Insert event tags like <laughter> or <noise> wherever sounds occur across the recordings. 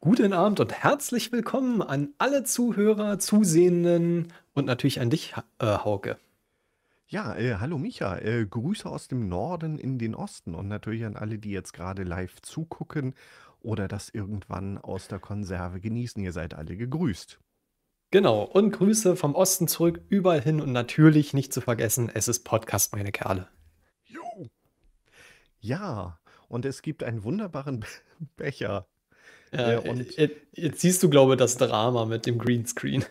Guten Abend und herzlich willkommen an alle Zuhörer, Zusehenden und natürlich an dich, äh, Hauke. Ja, äh, hallo Micha, äh, Grüße aus dem Norden in den Osten und natürlich an alle, die jetzt gerade live zugucken oder das irgendwann aus der Konserve genießen. Ihr seid alle gegrüßt. Genau, und Grüße vom Osten zurück, überall hin und natürlich nicht zu vergessen, es ist Podcast, meine Kerle. Jo. Ja, und es gibt einen wunderbaren <laughs> Becher ja, und jetzt, jetzt siehst du, glaube ich, das Drama mit dem Greenscreen.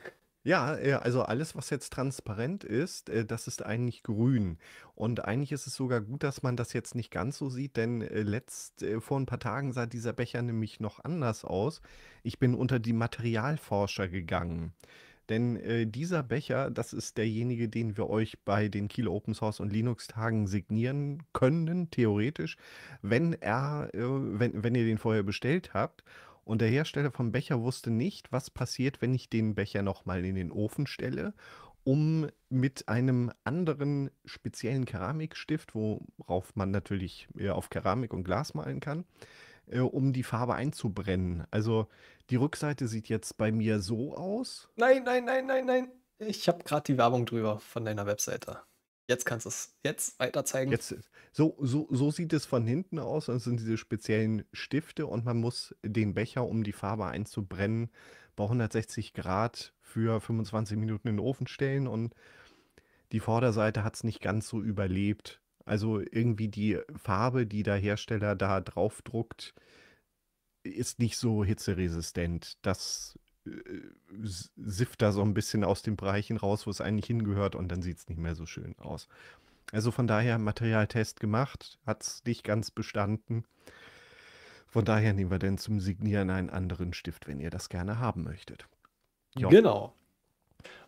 Ja, also alles, was jetzt transparent ist, äh, das ist eigentlich grün. Und eigentlich ist es sogar gut, dass man das jetzt nicht ganz so sieht, denn äh, letzt äh, vor ein paar Tagen sah dieser Becher nämlich noch anders aus. Ich bin unter die Materialforscher gegangen. Denn äh, dieser Becher, das ist derjenige, den wir euch bei den Kilo Open Source und Linux Tagen signieren können, theoretisch, wenn er, äh, wenn, wenn ihr den vorher bestellt habt und der Hersteller vom Becher wusste nicht, was passiert, wenn ich den Becher nochmal in den Ofen stelle, um mit einem anderen speziellen Keramikstift, worauf man natürlich auf Keramik und Glas malen kann, äh, um die Farbe einzubrennen. Also die Rückseite sieht jetzt bei mir so aus. Nein, nein, nein, nein, nein. Ich habe gerade die Werbung drüber von deiner Webseite. Jetzt kannst du es jetzt weiter zeigen. Jetzt, so, so, so sieht es von hinten aus. Das sind diese speziellen Stifte und man muss den Becher, um die Farbe einzubrennen, bei 160 Grad für 25 Minuten in den Ofen stellen. Und die Vorderseite hat es nicht ganz so überlebt. Also irgendwie die Farbe, die der Hersteller da draufdruckt, ist nicht so hitzeresistent. Das sifft da so ein bisschen aus den Bereichen raus, wo es eigentlich hingehört und dann sieht es nicht mehr so schön aus. Also von daher Materialtest gemacht, hat es nicht ganz bestanden. Von daher nehmen wir dann zum Signieren einen anderen Stift, wenn ihr das gerne haben möchtet. Jo. Genau.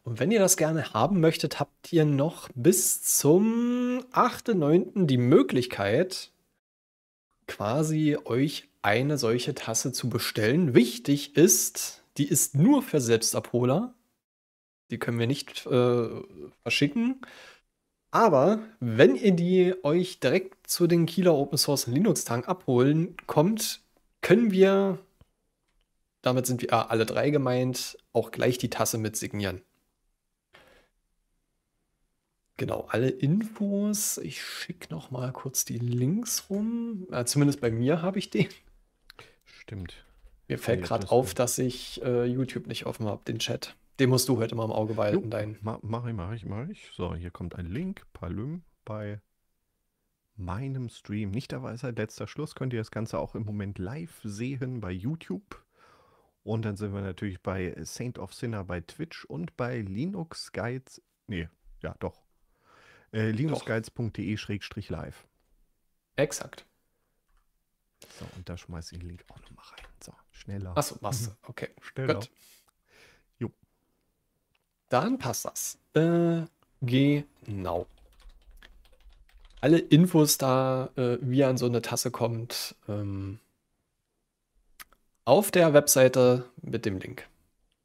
Und wenn ihr das gerne haben möchtet, habt ihr noch bis zum 8.9. die Möglichkeit, quasi euch eine solche Tasse zu bestellen. Wichtig ist, die ist nur für Selbstabholer. Die können wir nicht äh, verschicken. Aber wenn ihr die euch direkt zu den Kieler Open Source Linux Tank abholen kommt, können wir, damit sind wir äh, alle drei gemeint, auch gleich die Tasse mit signieren. Genau, alle Infos. Ich schicke noch mal kurz die Links rum. Äh, zumindest bei mir habe ich den. Stimmt. Mir fällt gerade auf, dass ich äh, YouTube nicht offen habe, den Chat. Den musst du heute mal im Auge behalten. dein. Ma mach ich, mach ich, mach ich. So, hier kommt ein Link, Palüm bei meinem Stream. Nicht der Weisheit, halt letzter Schluss. Könnt ihr das Ganze auch im Moment live sehen bei YouTube. Und dann sind wir natürlich bei Saint of Sinner bei Twitch und bei Linux Guides. Nee, ja, doch. Äh, linuxguides.de-live. Exakt. So, und da schmeiße ich den Link auch nochmal rein. So. Schneller. Achso, was? Mhm. Okay. Schneller. Gut. Jo. Dann passt das. Äh, genau. Alle Infos da, äh, wie an so eine Tasse kommt, ähm, auf der Webseite mit dem Link.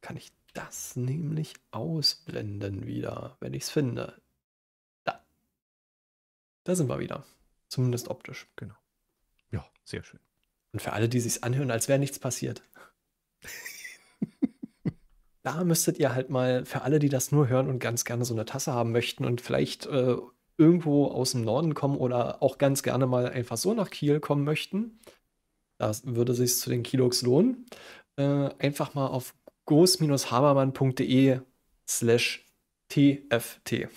Kann ich das nämlich ausblenden wieder, wenn ich es finde. Da. Da sind wir wieder. Zumindest optisch. Genau. Ja, sehr schön. Und für alle, die sich's anhören, als wäre nichts passiert. <laughs> da müsstet ihr halt mal für alle, die das nur hören und ganz gerne so eine Tasse haben möchten und vielleicht äh, irgendwo aus dem Norden kommen oder auch ganz gerne mal einfach so nach Kiel kommen möchten, da würde sich zu den Kilox lohnen, äh, einfach mal auf groß-habermann.de slash tft.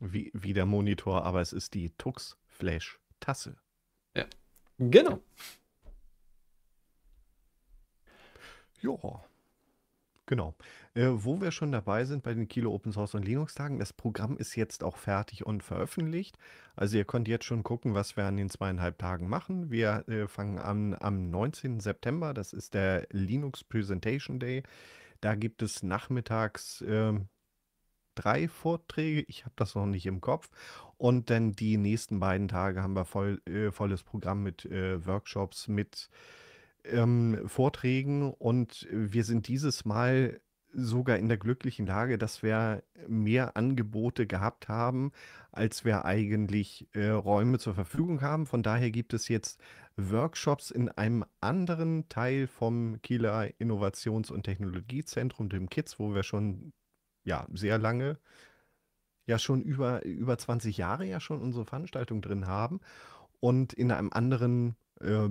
Wie, wie der Monitor, aber es ist die Tux Flash Tasse. Genau. Ja, genau. Äh, wo wir schon dabei sind bei den Kilo Open Source und Linux Tagen, das Programm ist jetzt auch fertig und veröffentlicht. Also ihr könnt jetzt schon gucken, was wir an den zweieinhalb Tagen machen. Wir äh, fangen an am 19. September, das ist der Linux Presentation Day. Da gibt es nachmittags ähm, drei Vorträge, ich habe das noch nicht im Kopf. Und dann die nächsten beiden Tage haben wir voll, äh, volles Programm mit äh, Workshops, mit ähm, Vorträgen. Und wir sind dieses Mal sogar in der glücklichen Lage, dass wir mehr Angebote gehabt haben, als wir eigentlich äh, Räume zur Verfügung haben. Von daher gibt es jetzt Workshops in einem anderen Teil vom Kieler Innovations- und Technologiezentrum, dem KITS, wo wir schon ja sehr lange, ja schon über, über 20 Jahre ja schon unsere Veranstaltung drin haben. Und in einem anderen äh,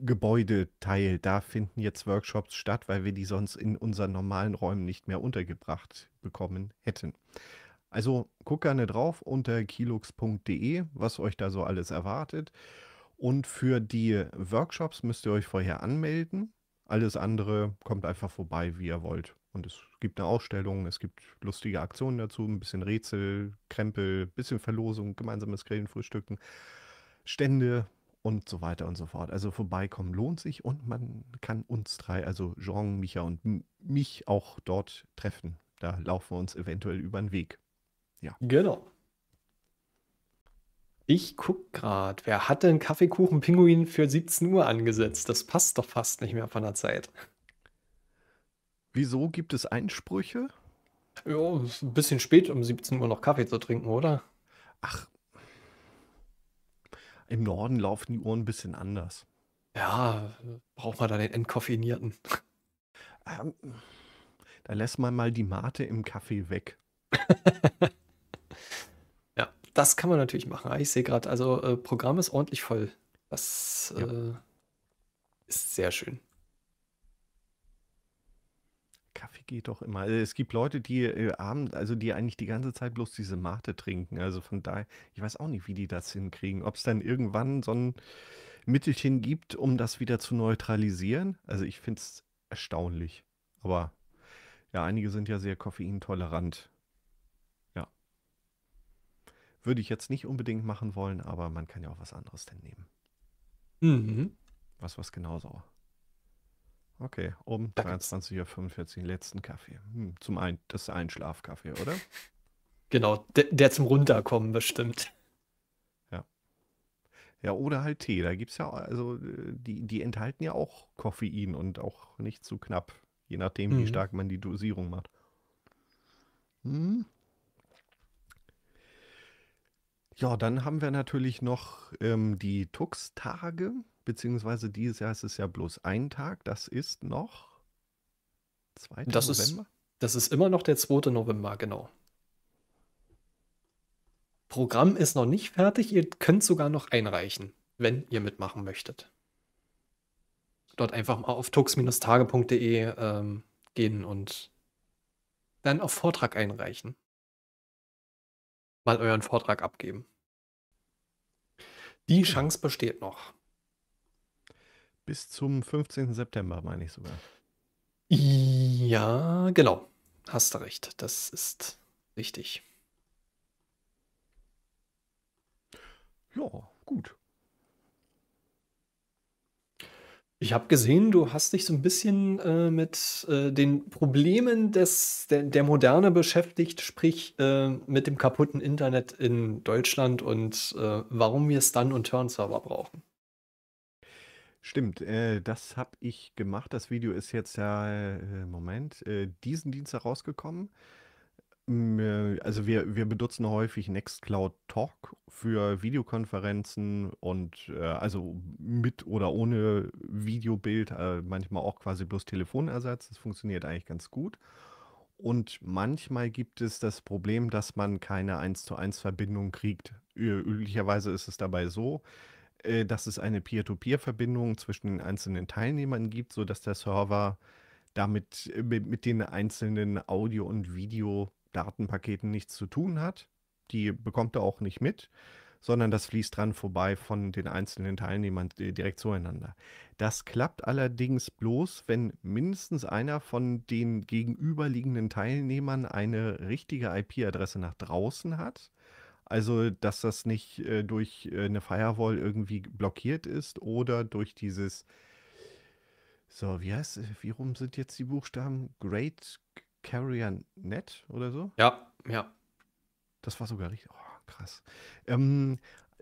Gebäudeteil, da finden jetzt Workshops statt, weil wir die sonst in unseren normalen Räumen nicht mehr untergebracht bekommen hätten. Also guckt gerne drauf unter kilux.de, was euch da so alles erwartet. Und für die Workshops müsst ihr euch vorher anmelden. Alles andere kommt einfach vorbei, wie ihr wollt. Und es gibt eine Ausstellung, es gibt lustige Aktionen dazu, ein bisschen Rätsel, Krempel, ein bisschen Verlosung, gemeinsames Grillenfrühstücken, Stände und so weiter und so fort. Also vorbeikommen lohnt sich und man kann uns drei, also Jean, Micha und mich auch dort treffen. Da laufen wir uns eventuell über den Weg. Ja. Genau. Ich guck gerade, wer hat denn Kaffeekuchen Pinguin für 17 Uhr angesetzt? Das passt doch fast nicht mehr von der Zeit. Wieso gibt es Einsprüche? Ja, ist ein bisschen spät, um 17 Uhr noch Kaffee zu trinken, oder? Ach. Im Norden laufen die Uhren ein bisschen anders. Ja, braucht man da den entkoffinierten. Ähm, da lässt man mal die Mate im Kaffee weg. <laughs> ja, das kann man natürlich machen. Ah, ich sehe gerade, also äh, Programm ist ordentlich voll. Das ja. äh, ist sehr schön. Kaffee geht doch immer. Also, es gibt Leute, die äh, also die eigentlich die ganze Zeit bloß diese Mate trinken. Also von daher, ich weiß auch nicht, wie die das hinkriegen. Ob es dann irgendwann so ein Mittelchen gibt, um das wieder zu neutralisieren. Also ich finde es erstaunlich. Aber ja, einige sind ja sehr koffeintolerant. Ja. Würde ich jetzt nicht unbedingt machen wollen, aber man kann ja auch was anderes denn nehmen. Mhm. Was was genauso Okay, um 23.45 Uhr, letzten Kaffee. Hm, zum ein das ist ein Schlafkaffee, oder? <laughs> Genau, der, der zum Runterkommen bestimmt. Ja. Ja, oder halt Tee. Da gibt es ja, also äh, die, die enthalten ja auch Koffein und auch nicht zu knapp, je nachdem, mhm. wie stark man die Dosierung macht. Hm. Ja, dann haben wir natürlich noch ähm, die Tux-Tage beziehungsweise dieses Jahr ist es ja bloß ein Tag, das ist noch 2. Das November? Ist, das ist immer noch der 2. November, genau. Programm ist noch nicht fertig, ihr könnt sogar noch einreichen, wenn ihr mitmachen möchtet. Dort einfach mal auf tux-tage.de ähm, gehen und dann auf Vortrag einreichen. Mal euren Vortrag abgeben. Die genau. Chance besteht noch bis zum 15. September, meine ich sogar. Ja, genau. Hast du recht. Das ist richtig. Ja, gut. Ich habe gesehen, du hast dich so ein bisschen äh, mit äh, den Problemen des, der, der Moderne beschäftigt, sprich äh, mit dem kaputten Internet in Deutschland und äh, warum wir Stun- und Turn-Server brauchen. Stimmt, äh, das habe ich gemacht. Das Video ist jetzt ja, äh, Moment, äh, diesen Dienst herausgekommen. Äh, also wir, wir benutzen häufig Nextcloud Talk für Videokonferenzen und äh, also mit oder ohne Videobild, äh, manchmal auch quasi bloß Telefonersatz. Das funktioniert eigentlich ganz gut. Und manchmal gibt es das Problem, dass man keine 1 zu 1 Verbindung kriegt. Üblicherweise ist es dabei so, äh, dass es eine Peer-to-Peer-Verbindung zwischen den einzelnen Teilnehmern gibt, sodass der Server damit äh, mit, mit den einzelnen Audio- und Video-Datenpaketen nichts zu tun hat. Die bekommt er auch nicht mit, sondern das fließt dran vorbei von den einzelnen Teilnehmern äh, direkt zueinander. Das klappt allerdings bloß, wenn mindestens einer von den gegenüberliegenden Teilnehmern eine richtige IP-Adresse nach draußen hat also, dass das nicht äh, durch äh, eine Firewall irgendwie blockiert ist oder durch dieses. So, wie heißt, äh, wie rum sind jetzt die Buchstaben? Great Carrier Net oder so? Ja, ja. Das war sogar richtig. Oh, krass. Ähm,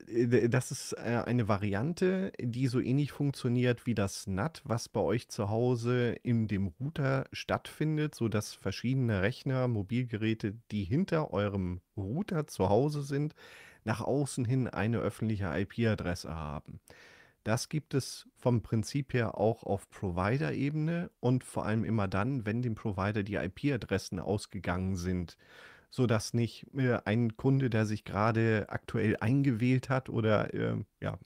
äh, das ist äh, eine Variante, die so ähnlich funktioniert wie das NAT, was bei euch zu Hause in dem Router stattfindet, sodass verschiedene Rechner, Mobilgeräte, die hinter eurem Router zu Hause sind, nach außen hin eine öffentliche IP-Adresse haben. Das gibt es vom Prinzip her auch auf Provider-Ebene und vor allem immer dann, wenn dem Provider die IP-Adressen ausgegangen sind so dass nicht äh, ein Kunde, der sich gerade aktuell eingewählt hat oder äh, ja,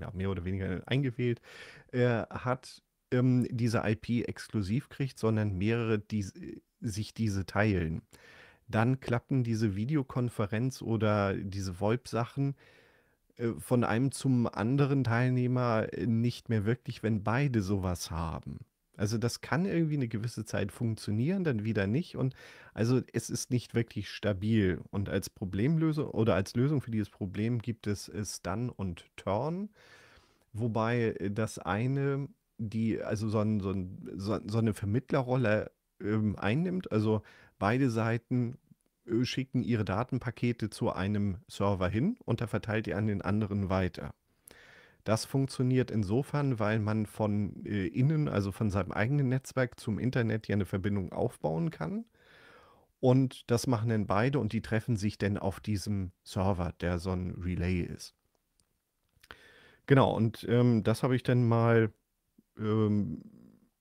ja, mehr oder weniger äh, eingewählt äh, hat, ähm, diese IP exklusiv kriegt, sondern mehrere, die äh, sich diese teilen. Dann klappen diese Videokonferenz oder diese VoIP-Sachen äh, von einem zum anderen Teilnehmer nicht mehr wirklich, wenn beide sowas haben. Also das kann irgendwie eine gewisse Zeit funktionieren, dann wieder nicht. Und also es ist nicht wirklich stabil. Und als Problemlösung oder als Lösung für dieses Problem gibt es Stun und Turn. Wobei äh, das eine, die also so, ein, so, ein, so eine Vermittlerrolle ähm, einnimmt, also beide Seiten äh, schicken ihre Datenpakete zu einem Server hin und da verteilt ihr an den anderen weiter. Das funktioniert insofern, weil man von äh, innen, also von seinem eigenen Netzwerk zum Internet ja eine Verbindung aufbauen kann. Und das machen dann beide und die treffen sich dann auf diesem Server, der so ein Relay ist. Genau, und ähm, das habe ich dann mal, ähm,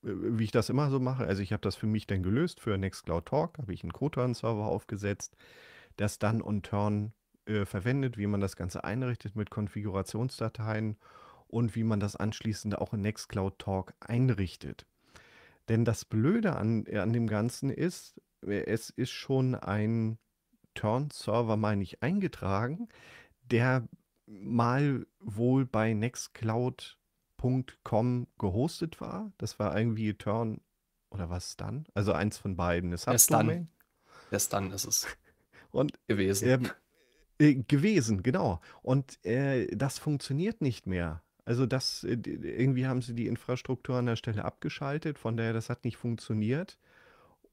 äh, wie ich das immer so mache, also ich habe das für mich dann gelöst, für Nextcloud Talk habe ich einen Kotan-Server aufgesetzt, das dann und Turn äh, verwendet, wie man das Ganze einrichtet mit Konfigurationsdateien und wie man das anschließend auch in Nextcloud Talk einrichtet. Denn das Blöde an, äh, an dem Ganzen ist, äh, es ist schon ein Turn-Server, meine ich, eingetragen, der mal wohl bei nextcloud.com gehostet war. Das war irgendwie Turn oder was dann? Also eins von beiden. Es hat Domain. Der Stun ist es. <laughs> Und gewesen. Er, ähm, äh, gewesen, genau. Und äh, das funktioniert nicht mehr. Also das, äh, irgendwie haben sie die Infrastruktur an der Stelle abgeschaltet, von daher das hat nicht funktioniert.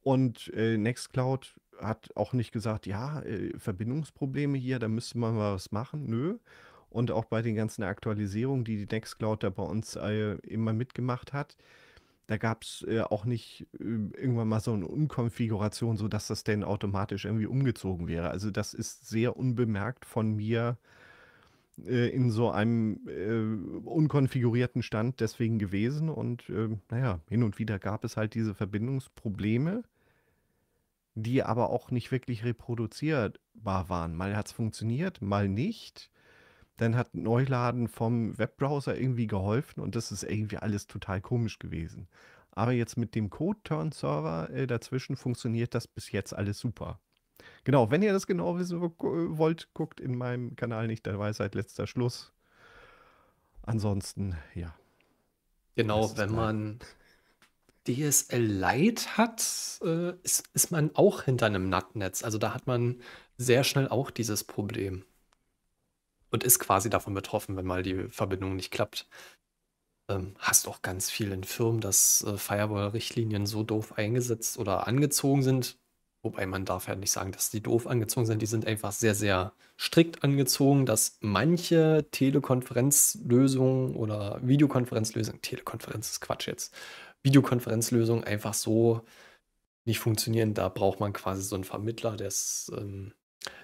Und äh, Nextcloud hat auch nicht gesagt, ja, äh, Verbindungsprobleme hier, da müsste man mal was machen. Nö. Und auch bei den ganzen Aktualisierungen, die die Nextcloud da bei uns äh, immer mitgemacht hat, da gab es äh, auch nicht äh, irgendwann mal so eine Unkonfiguration, sodass das denn automatisch irgendwie umgezogen wäre. Also das ist sehr unbemerkt von mir äh, in so einem äh, unkonfigurierten Stand deswegen gewesen. Und ähm, naja, hin und wieder gab es halt diese Verbindungsprobleme, die aber auch nicht wirklich reproduzierbar waren. Mal hat es funktioniert, mal nicht. Dann hat Neuladen vom Webbrowser irgendwie geholfen und das ist irgendwie alles total komisch gewesen. Aber jetzt mit dem Code-Turn-Server äh, dazwischen funktioniert das bis jetzt alles super. Genau, wenn ihr das genau wissen äh, wollt, guckt in meinem Kanal nicht der Weisheit halt letzter Schluss. Ansonsten, ja. Genau, wenn man DSL Lite hat, äh, ist, ist man auch hinter einem NAT-Netz. Also da hat man sehr schnell auch dieses Problem und ist quasi davon betroffen, wenn mal die Verbindung nicht klappt. Ähm, hast auch ganz viel in Firmen, dass äh, Firewall-Richtlinien so doof eingesetzt oder angezogen sind. Wobei man darf ja nicht sagen, dass die doof angezogen sind. Die sind einfach sehr, sehr strikt angezogen, dass manche Telekonferenzlösungen oder Videokonferenzlösungen, Telekonferenz ist Quatsch jetzt, Videokonferenzlösungen einfach so nicht funktionieren. Da braucht man quasi so einen Vermittler, der ähm,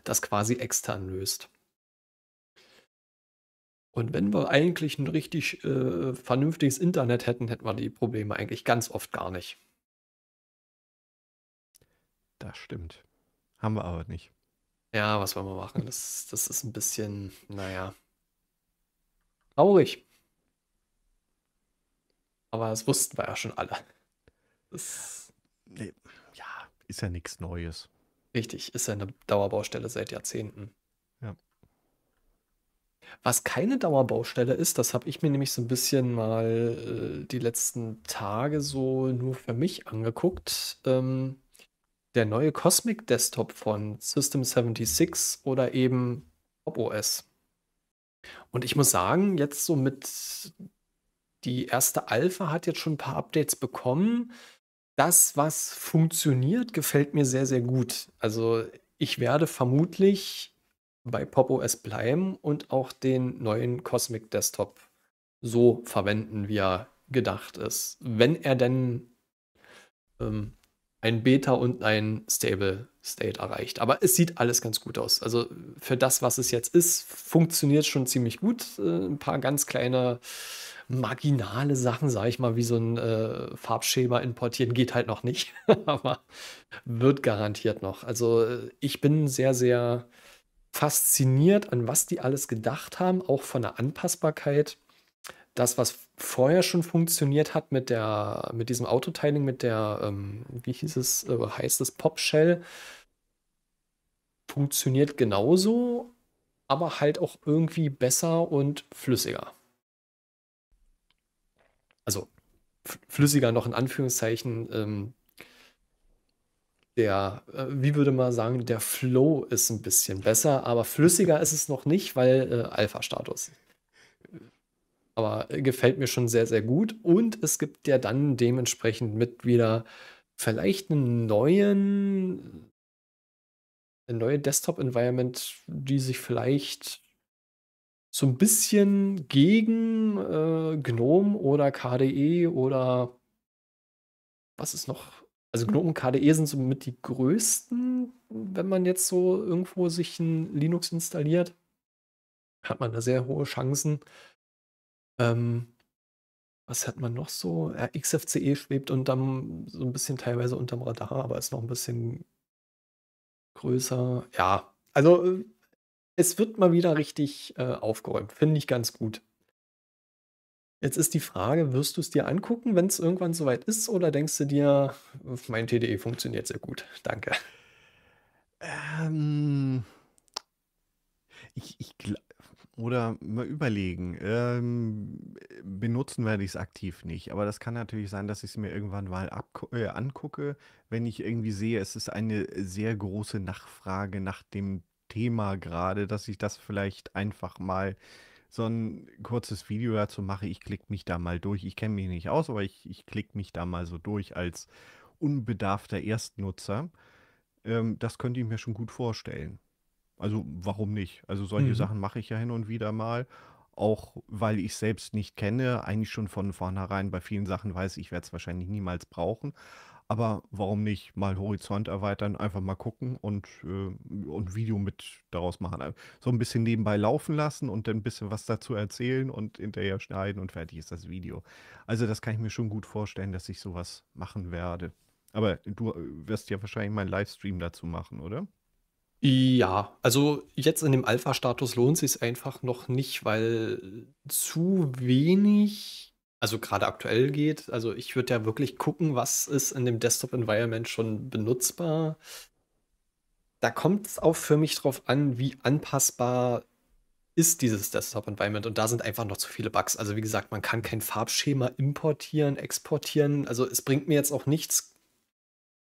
das quasi extern löst. Und wenn wir eigentlich ein richtig äh, vernünftiges Internet hätten, hätten wir die Probleme eigentlich ganz oft gar nicht. Das stimmt. Haben wir aber nicht. Ja, was wollen wir machen? Das, das ist ein bisschen, naja, traurig. Aber das wussten wir ja schon alle. Das nee. Ja, ist ja nichts Neues. Richtig, ist ja eine Dauerbaustelle seit Jahrzehnten. Was keine Dauerbaustelle ist, das habe ich mir nämlich so ein bisschen mal äh, die letzten Tage so nur für mich angeguckt. Ähm, der neue Cosmic Desktop von System 76 oder eben Pop OS. Und ich muss sagen, jetzt so mit die erste Alpha hat jetzt schon ein paar Updates bekommen. Das, was funktioniert, gefällt mir sehr, sehr gut. Also ich werde vermutlich bei Pop OS bleiben und auch den neuen Cosmic Desktop so verwenden, wie er gedacht ist. Wenn er denn ähm, ein Beta und ein Stable State erreicht. Aber es sieht alles ganz gut aus. Also für das, was es jetzt ist, funktioniert schon ziemlich gut. Äh, ein paar ganz kleine marginale Sachen, sage ich mal, wie so ein äh, Farbschema importieren, geht halt noch nicht. <laughs> Aber wird garantiert noch. Also äh, ich bin sehr, sehr fasziniert, an was die alles gedacht haben, auch von der Anpassbarkeit. Das, was vorher schon funktioniert hat mit der, mit diesem Autoteiling, mit der, ähm, wie hieß es, äh, heißt es, Pop Shell, funktioniert genauso, aber halt auch irgendwie besser und flüssiger. Also flüssiger noch in Anführungszeichen. Ähm, der, äh, wie würde man sagen, der Flow ist ein bisschen besser, aber flüssiger ist es noch nicht, weil äh, Alpha-Status. Aber gefällt mir schon sehr, sehr gut. Und es gibt ja dann dementsprechend mit wieder vielleicht einen neuen, eine neue Desktop-Environment, die sich vielleicht so ein bisschen gegen äh, GNOME oder KDE oder was ist noch also GNOME und KDE e sind somit die größten, wenn man jetzt so irgendwo sich ein Linux installiert, hat man da sehr hohe Chancen. Ähm, was hat man noch so? Ja, XFCE schwebt und dann so ein bisschen teilweise unterm Radar, aber ist noch ein bisschen größer. Ja, also äh, es wird mal wieder richtig äh, aufgeräumt. Finde ich ganz gut. Jetzt ist die Frage, wirst du es dir angucken, wenn es irgendwann soweit ist, oder denkst du dir, mein TDE funktioniert sehr gut, danke? Ähm, ich, ich oder mal überlegen. Ähm, benutzen werde ich es aktiv nicht, aber das kann natürlich sein, dass ich es mir irgendwann mal äh, angucke, wenn ich irgendwie sehe, es ist eine sehr große Nachfrage nach dem Thema gerade, dass ich das vielleicht einfach mal so ein kurzes Video dazu mache. Ich klicke mich da mal durch. Ich kenne mich nicht aus, aber ich, ich klicke mich da mal so durch als unbedarfter Erstnutzer. Ähm, das könnte ich mir schon gut vorstellen. Also warum nicht? Also solche mhm. Sachen mache ich ja hin und wieder mal. Auch weil ich selbst nicht kenne, eigentlich schon von vornherein bei vielen Sachen weiß, ich werde es wahrscheinlich niemals brauchen. Aber warum nicht mal Horizont erweitern, einfach mal gucken und, äh, und Video mit daraus machen. Also, so ein bisschen nebenbei laufen lassen und dann ein bisschen was dazu erzählen und hinterher schneiden und fertig ist das Video. Also das kann ich mir schon gut vorstellen, dass ich sowas machen werde. Aber du äh, wirst ja wahrscheinlich meinen Livestream dazu machen, oder? Ja, also jetzt in dem Alpha-Status lohnt sich einfach noch nicht, weil zu wenig also gerade aktuell geht. Also ich würde ja wirklich gucken, was ist in dem Desktop-Environment schon benutzbar. Da kommt es auch für mich drauf an, wie anpassbar ist dieses Desktop-Environment und da sind einfach noch zu viele Bugs. Also wie gesagt, man kann kein Farbschema importieren, exportieren. Also es bringt mir jetzt auch nichts,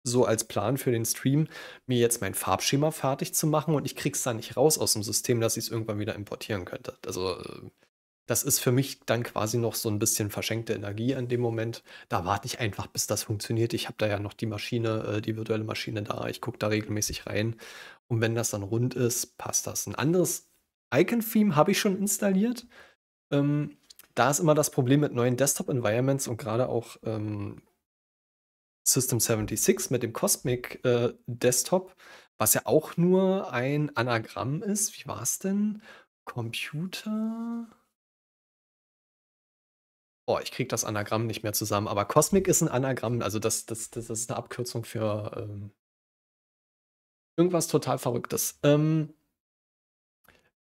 so als Plan für den Stream, mir jetzt mein Farbschema fertig zu machen und ich krieg's da nicht raus aus dem System, dass ich es irgendwann wieder importieren könnte. Also äh, das ist für mich dann quasi noch so ein bisschen verschenkte Energie an dem Moment. Da warte ich einfach, bis das funktioniert. Ich habe da ja noch die Maschine, äh, die virtuelle Maschine da. Ich gucke da regelmäßig rein. Und wenn das dann rund ist, passt das. Ein anderes Icon-Theme habe ich schon installiert. Ähm, da ist immer das Problem mit neuen Desktop-Environments und gerade auch ähm, System 76 mit dem Cosmic äh, Desktop, was ja auch nur ein Anagramm ist. Wie war es denn? Computer. Boah, ich krieg das Anagramm nicht mehr zusammen, aber Cosmic ist ein Anagramm, also das, das, das, ist eine Abkürzung für ähm, irgendwas total Verrücktes. Ähm,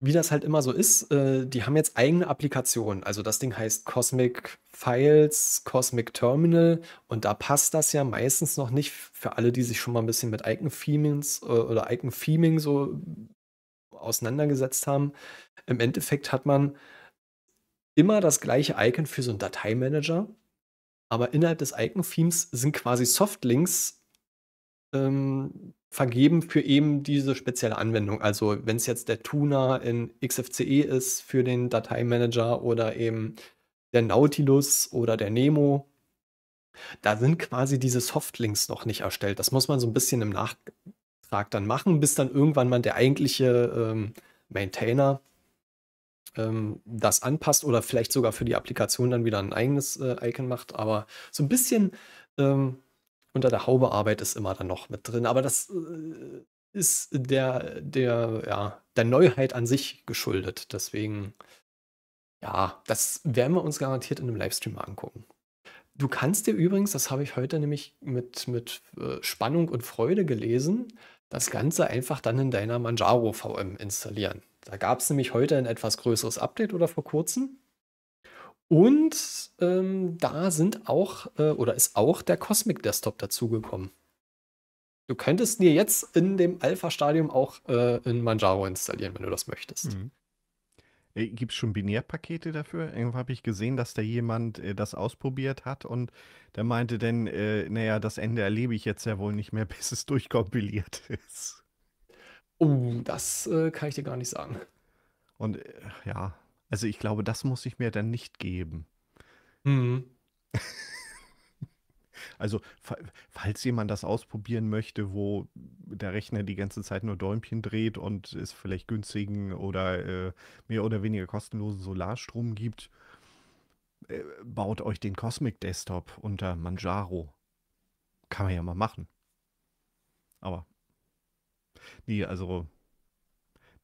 wie das halt immer so ist, äh, die haben jetzt eigene Applikationen. Also das Ding heißt Cosmic Files, Cosmic Terminal und da passt das ja meistens noch nicht für alle, die sich schon mal ein bisschen mit Icon Themings äh, oder Icon Theming so auseinandergesetzt haben. Im Endeffekt hat man immer das gleiche Icon für so einen Dateimanager, aber innerhalb des Icon-Themes sind quasi Softlinks ähm, vergeben für eben diese spezielle Anwendung. Also wenn es jetzt der Tuner in XFCE ist für den Dateimanager oder eben der Nautilus oder der Nemo, da sind quasi diese Softlinks noch nicht erstellt. Das muss man so ein bisschen im Nachtrag dann machen, bis dann irgendwann mal der eigentliche ähm, Maintainer ähm, das anpasst oder vielleicht sogar für die Applikation dann wieder ein eigenes äh, Icon macht. Aber so ein bisschen ähm, unter der Haube Arbeit ist immer dann noch mit drin. Aber das äh, ist der, der, ja, der Neuheit an sich geschuldet. Deswegen, ja, das werden wir uns garantiert in einem Livestream mal angucken. Du kannst dir übrigens, das habe ich heute nämlich mit, mit äh, Spannung und Freude gelesen, das Ganze einfach dann in deiner Manjaro VM installieren. Da gab es nämlich heute ein etwas größeres Update oder vor kurzem. Und ähm, da sind auch äh, oder ist auch der Cosmic Desktop dazugekommen. Du könntest dir jetzt in dem Alpha-Stadium auch äh, in Manjaro installieren, wenn du das möchtest. Mhm. Äh, Gibt es schon Binärpakete dafür? Irgendwo habe ich gesehen, dass da jemand äh, das ausprobiert hat und der meinte dann, äh, naja, das Ende erlebe ich jetzt ja wohl nicht mehr, <laughs> bis es durchkompiliert ist. Oh, das äh, kann ich dir gar nicht sagen. Und äh, ja, also ich glaube, das muss ich mir dann nicht geben. Mhm. <laughs> Also, falls jemand das ausprobieren möchte, wo der Rechner die ganze Zeit nur Däumchen dreht und es vielleicht günstigen oder äh, mehr oder weniger kostenlosen Solarstrom gibt, äh, baut euch den Cosmic Desktop unter Manjaro. Kann man ja mal machen. Aber nee, also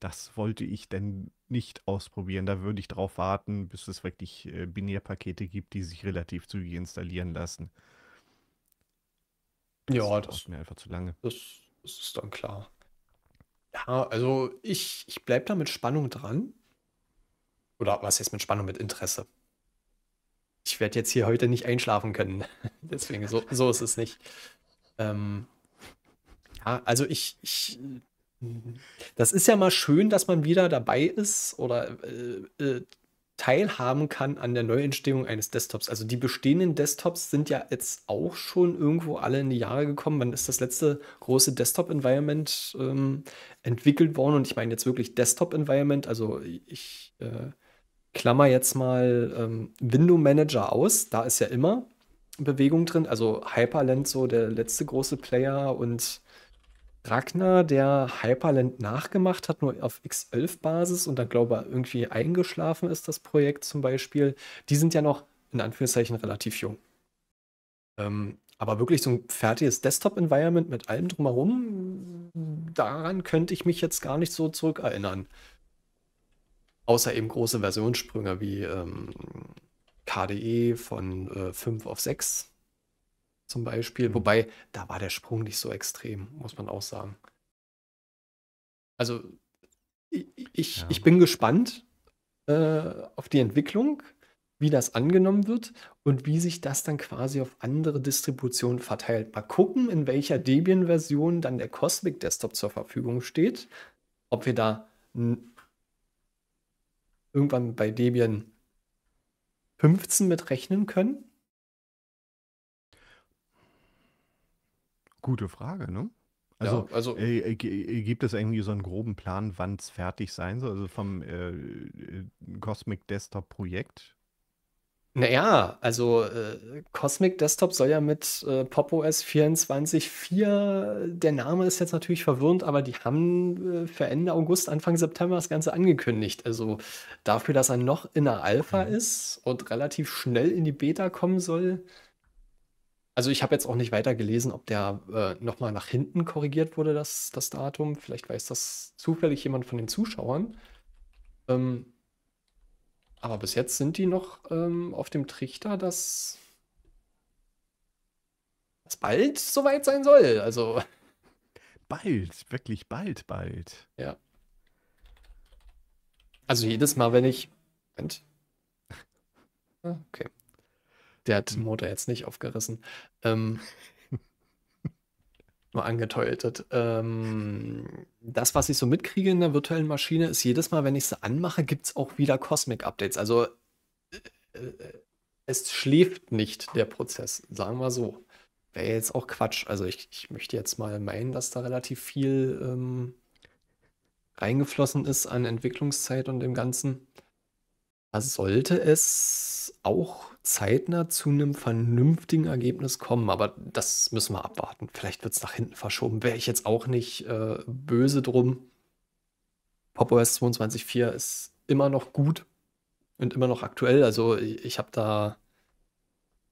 das wollte ich denn nicht ausprobieren. Da würde ich drauf warten, bis es wirklich äh, Binärpakete gibt, die sich relativ zügig installieren lassen. Das ja, das ist mir einfach zu lange. Das das ist dann klar. Ja, also ich, ich bleibe da mit Spannung dran. Oder was heißt mit Spannung, mit Interesse? Ich werde jetzt hier heute nicht einschlafen können. <laughs> Deswegen, so, so ist es nicht. Ähm, ja, also ich, ich das ist ja mal schön, dass man wieder dabei ist oder äh, äh teilhaben kann an der Neuentstehung eines Desktops. Also die bestehenden Desktops sind ja jetzt auch schon irgendwo alle in die Jahre gekommen. Wann ist das letzte große Desktop-Environment ähm, entwickelt worden? Und ich meine jetzt wirklich Desktop-Environment. Also ich äh, klammer jetzt mal ähm, Window Manager aus. Da ist ja immer Bewegung drin. Also Hyperland so der letzte große Player und Ragnar, der Hyperland nachgemacht hat, nur auf X11-Basis und dann, glaube ich, irgendwie eingeschlafen ist, das Projekt zum Beispiel, die sind ja noch in Anführungszeichen relativ jung. Ähm, aber wirklich so ein fertiges Desktop-Environment mit allem drumherum, daran könnte ich mich jetzt gar nicht so zurückerinnern. Außer eben große Versionssprünge wie ähm, KDE von äh, 5 auf 6 zum Beispiel. Wobei, da war der Sprung nicht so extrem, muss man auch sagen. Also, ich, ja. ich bin gespannt äh, auf die Entwicklung, wie das angenommen wird und wie sich das dann quasi auf andere Distributionen verteilt. Mal gucken, in welcher Debian-Version dann der Cosmic Desktop zur Verfügung steht. Ob wir da irgendwann bei Debian 15 mit rechnen können Gute Frage, ne? Also, ja, also, also äh, äh, äh, gibt es irgendwie so einen groben Plan, wann es fertig sein soll? Also vom äh, äh, Cosmic Desktop Projekt? Naja, also äh, Cosmic Desktop soll ja mit äh, PopOS 24.4, der Name ist jetzt natürlich verwirrend, aber die haben äh, für Ende August, Anfang September das Ganze angekündigt. Also dafür, dass er noch in der Alpha mhm. ist und relativ schnell in die Beta kommen soll, also ich habe jetzt auch nicht weiter gelesen, ob der äh, nochmal nach hinten korrigiert wurde, das, das Datum. Vielleicht weiß das zufällig jemand von den Zuschauern. Ähm, aber bis jetzt sind die noch ähm, auf dem Trichter, dass es bald soweit sein soll. Also. <laughs> Bald, wirklich bald, bald. Ja. Also jedes Mal, wenn ich. Moment. Ah, okay. Der hat den Motor jetzt nicht aufgerissen. Ähm, <laughs> nur angeteutet. Ähm, das, was ich so mitkriege in der virtuellen Maschine, ist jedes Mal, wenn ich sie anmache, gibt es auch wieder Cosmic-Updates. Also äh, äh, es schläft nicht der Prozess, sagen wir so. Wäre jetzt auch Quatsch. Also ich, ich, möchte jetzt mal meinen, dass da relativ viel ähm, reingeflossen ist an Entwicklungszeit und dem Ganzen da sollte es auch zeitnah zu einem vernünftigen Ergebnis kommen. Aber das müssen wir abwarten. Vielleicht wird es nach hinten verschoben. Wäre ich jetzt auch nicht äh, böse drum. PopOS 22.4 ist immer noch gut und immer noch aktuell. Also ich, ich habe da,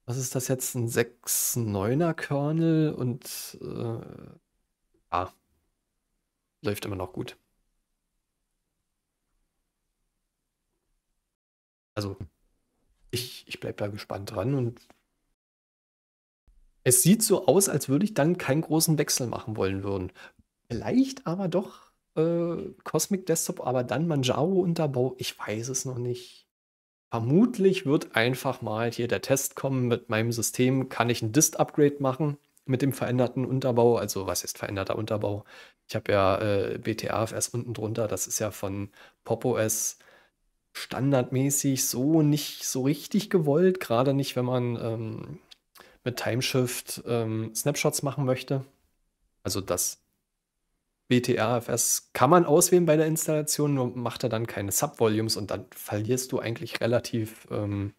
was ist das jetzt, ein 6.9er Kernel und äh, ja, läuft immer noch gut. Also, ich, ich bleibe da gespannt dran und es sieht so aus, als würde ich dann keinen großen Wechsel machen wollen würden. Vielleicht aber doch äh, Cosmic Desktop, aber dann Manjaro-Unterbau. Ich weiß es noch nicht. Vermutlich wird einfach mal hier der Test kommen mit meinem System. Kann ich ein Dist-Upgrade machen mit dem veränderten Unterbau? Also was ist veränderter Unterbau? Ich habe ja äh, BTAFS unten drunter. Das ist ja von PopOS standardmäßig so nicht so richtig gewollt, gerade nicht, wenn man ähm, mit Timeshift ähm, Snapshots machen möchte. Also das BTRFS kann man auswählen bei der Installation, nur macht er dann keine Subvolumes und dann verlierst du eigentlich relativ ähm,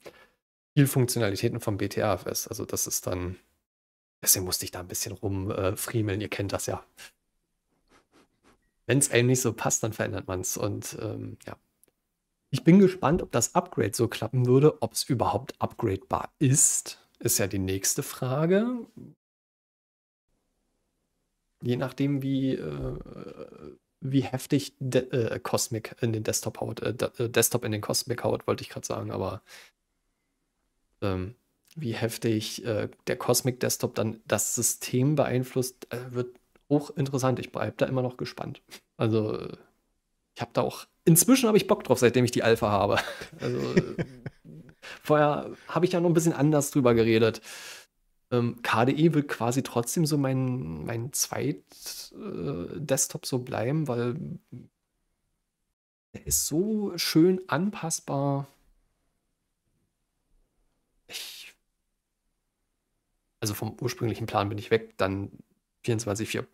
viel Funktionalitäten vom BTRFS. Also das ist dann, deswegen musste ich da ein bisschen rumfriemeln, äh, ihr kennt das ja. Wenn es einem nicht so passt, dann verändert man es und ähm, ja. Ich bin gespannt, ob das Upgrade so klappen würde, ob es überhaupt upgradebar ist, ist ja die nächste Frage. Je nachdem, wie, äh, wie heftig De äh, Cosmic in den Desktop haut, äh, äh Desktop in den Cosmic haut, wollte ich gerade sagen, aber ähm, wie heftig äh, der Cosmic Desktop dann das System beeinflusst, äh, wird hochinteressant. Ich bleibe da immer noch gespannt. Also ich habe da auch, inzwischen habe ich Bock drauf, seitdem ich die Alpha habe. <laughs> Also, vorher habe ich ja noch ein bisschen anders drüber geredet. Ähm, KDE wird quasi trotzdem so mein, mein Zweit-Desktop äh, so bleiben, weil er ist so schön anpassbar. Ich, also vom ursprünglichen Plan bin ich weg, dann 24.4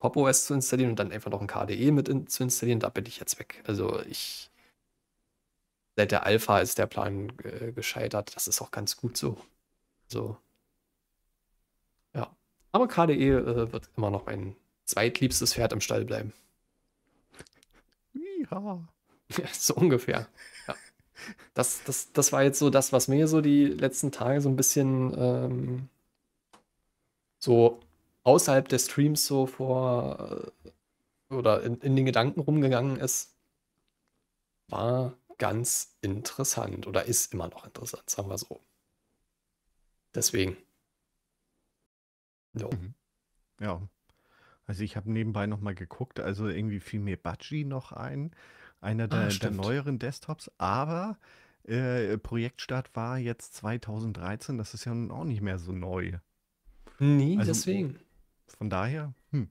PopOS zu installieren und dann einfach noch ein KDE mit in, zu installieren, da bin ich jetzt weg. Also ich. Seit der Alpha ist der Plan äh, gescheitert. Das ist auch ganz gut so. So. Also, ja. Aber KDE äh, wird immer noch mein zweitliebstes Pferd im Stall bleiben. <laughs> Ja. so ungefähr. Ja. Das, das, das war jetzt so das, was mir so die letzten Tage so ein bisschen ähm, so außerhalb des Streams so vor äh, oder in, in den Gedanken rumgegangen ist, war ganz interessant oder ist immer noch interessant, sagen wir so. Deswegen. No. Mhm. Ja. Also ich habe nebenbei nochmal geguckt, also irgendwie fiel mir Budgie noch ein, einer der, ah, der neueren Desktops, aber äh, Projektstart war jetzt 2013, das ist ja nun auch nicht mehr so neu. Nie, also, deswegen von daher, hm.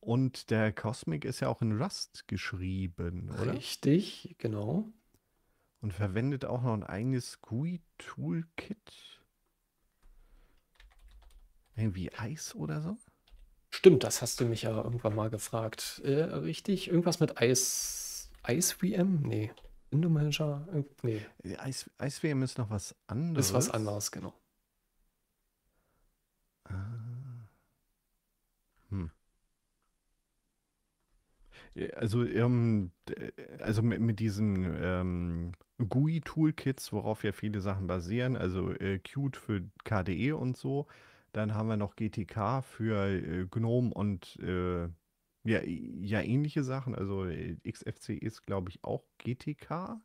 Und der Cosmic ist ja auch in Rust geschrieben, oder? Richtig, genau. Und verwendet auch noch ein eigenes GUI-Toolkit. Irgendwie Eis oder so? Stimmt, das hast du mich ja irgendwann mal gefragt. Äh, richtig? Irgendwas mit ice vm Nee. Window Manager? Nee. ice vm ist noch was anderes. Ist was anderes, genau. Äh, also, ähm, äh, also mit, mit diesen ähm, GUI-Toolkits, worauf ja viele Sachen basieren, also äh, Qt für KDE und so. Dann haben wir noch GTK für äh, GNOME und äh, ja, ja, ähnliche Sachen. Also äh, XFC ist, glaube ich, auch GTK.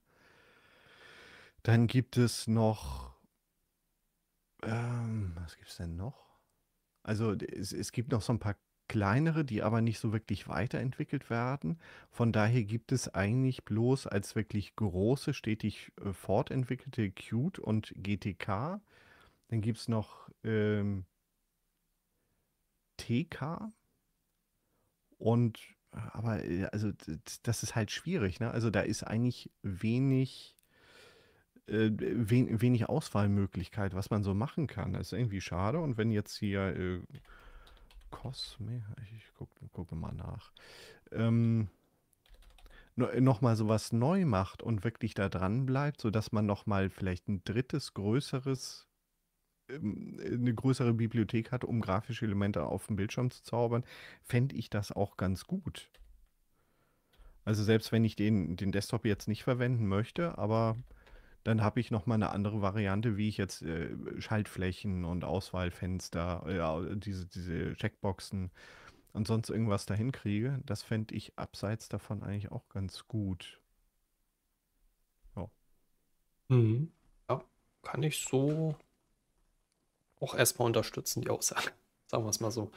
Dann gibt es noch. Ähm, was gibt es denn noch? Also es, es gibt noch so ein paar kleinere, die aber nicht so wirklich weiterentwickelt werden. Von daher gibt es eigentlich bloß als wirklich große, stetig äh, fortentwickelte Qt und GTK. Dann gibt es noch ähm, TK und äh, aber äh, also das ist halt schwierig, ne? Also da ist eigentlich wenig äh, wenig Auswahlmöglichkeit, was man so machen kann. Das ist irgendwie schade. Und wenn jetzt hier äh, Cosme, ich gucke guck mal nach, ähm, nochmal sowas neu macht und wirklich da dran bleibt, sodass man nochmal vielleicht ein drittes, größeres, ähm, eine größere Bibliothek hat, um grafische Elemente auf dem Bildschirm zu zaubern, fände ich das auch ganz gut. Also selbst wenn ich den, den Desktop jetzt nicht verwenden möchte, aber dann habe ich nochmal eine andere Variante, wie ich jetzt äh, Schaltflächen und Auswahlfenster, ja, äh, diese, diese Checkboxen und sonst irgendwas dahin kriege. Das fände ich abseits davon eigentlich auch ganz gut. Ja. Mhm. ja kann ich so auch erstmal unterstützen, die Aussage. <laughs> Sagen wir es mal so.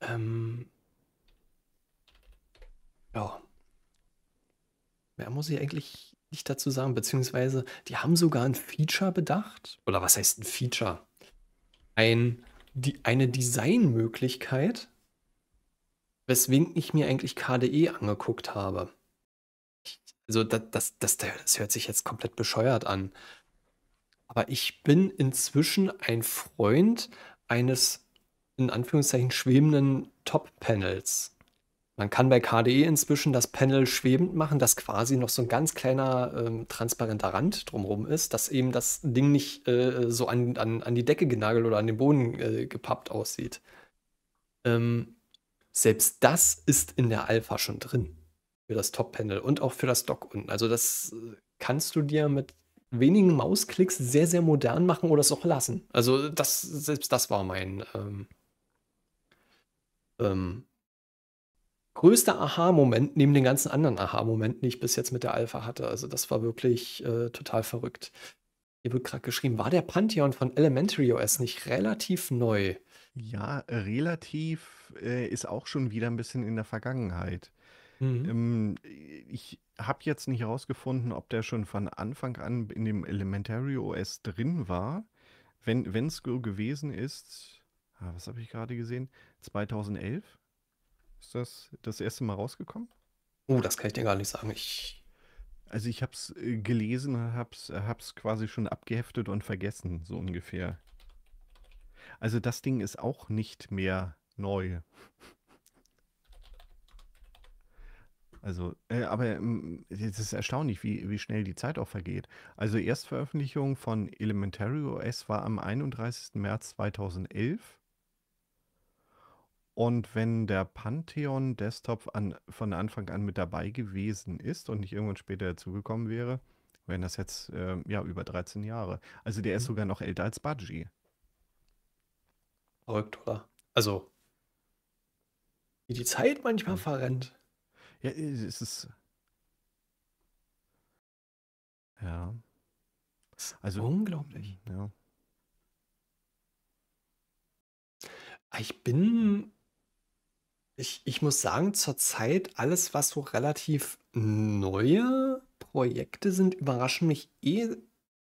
Ähm, ja. Mehr muss ich eigentlich nicht dazu sagen, beziehungsweise die haben sogar ein Feature bedacht. Oder was heißt ein Feature? Ein, die, eine Designmöglichkeit, weswegen ich mir eigentlich KDE angeguckt habe. also das, das, das, das hört sich jetzt komplett bescheuert an. Aber ich bin inzwischen ein Freund eines in Anführungszeichen schwebenden Top-Panels. Man kann bei KDE inzwischen das Panel schwebend machen, dass quasi noch so ein ganz kleiner ähm, transparenter Rand drumherum ist, dass eben das Ding nicht äh, so an, an, an die Decke genagelt oder an den Boden äh, gepappt aussieht. Ähm, selbst das ist in der Alpha schon drin. Für das Top-Panel und auch für das Dock unten. Also das äh, kannst du dir mit wenigen Mausklicks sehr, sehr modern machen oder es auch lassen. Also das, selbst das war mein ähm, ähm, größter Aha-Moment neben den ganzen anderen Aha-Momenten, die ich bis jetzt mit der Alpha hatte. Also das war wirklich äh, total verrückt. Hier wird gerade geschrieben, war der Pantheon von Elementary OS nicht relativ neu? Ja, relativ äh, ist auch schon wieder ein bisschen in der Vergangenheit. Mhm. Ähm, ich habe jetzt nicht herausgefunden, ob der schon von Anfang an in dem Elementary OS drin war. Wenn es gewesen ist, ah, was habe ich gerade gesehen? 2011? Ist das das erste Mal rausgekommen? Oh, das kann ich dir gar nicht sagen. Ich also ich habe es äh, gelesen, hab's, hab's quasi schon abgeheftet und vergessen, so ungefähr. Also das Ding ist auch nicht mehr neu. Also, äh, aber ähm, es ist erstaunlich, wie, wie schnell die Zeit auch vergeht. Also Erstveröffentlichung von Elementary OS war am 31. März 2011 und wenn der Pantheon Desktop an, von Anfang an mit dabei gewesen ist und nicht irgendwann später dazugekommen wäre, wären das jetzt äh, ja über 13 Jahre. Also der mhm. ist sogar noch älter als Budgie. Verrückt, oder? Also, wie die Zeit manchmal mhm. verrennt. Ja, äh, es ist. Ja. Also, unglaublich. Ja. Ah, ich bin hm. Ich, ich muss sagen, zurzeit alles, was so relativ neue Projekte sind, überraschen mich eh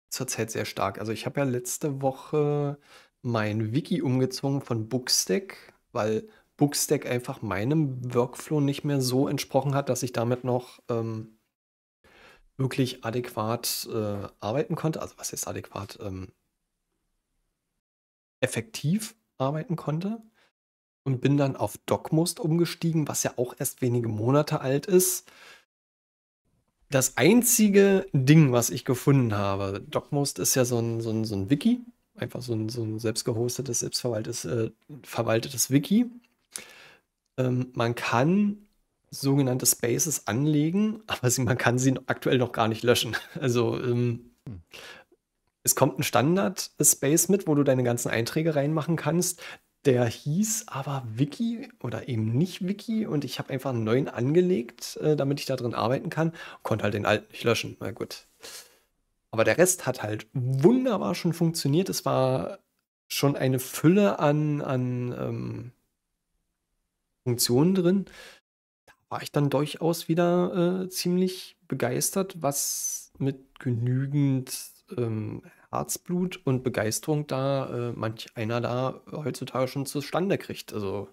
zurzeit sehr stark. Also ich habe ja letzte Woche mein Wiki umgezogen von Bookstack, weil Bookstack einfach meinem Workflow nicht mehr so entsprochen hat, dass ich damit noch ähm, wirklich adäquat äh, arbeiten konnte. Also was ist adäquat? Ähm, effektiv arbeiten konnte und bin dann auf DocMost umgestiegen, was ja auch erst wenige Monate alt ist. Das einzige Ding, was ich gefunden habe, DocMust ist ja so ein, so ein, so ein Wiki, einfach so ein, so ein selbst gehostetes, selbstverwaltetes äh, verwaltetes Wiki. Ähm, man kann sogenannte Spaces anlegen, <laughs> aber sie, man kann sie aktuell noch gar nicht löschen. <laughs> Also ähm, hm. es kommt ein Standard-Space mit, wo du deine ganzen Einträge reinmachen kannst. Der hieß aber Wiki oder eben nicht Wiki und ich habe einfach einen neuen angelegt, äh, damit ich da drin arbeiten kann. Konnte halt den alten nicht löschen, na gut. Aber der Rest hat halt wunderbar schon funktioniert. Es war schon eine Fülle an, an ähm, Funktionen drin. Da war ich dann durchaus wieder äh, ziemlich begeistert, was mit genügend ähm, Herzblut und Begeisterung da äh, manch einer da heutzutage schon zustande kriegt. Also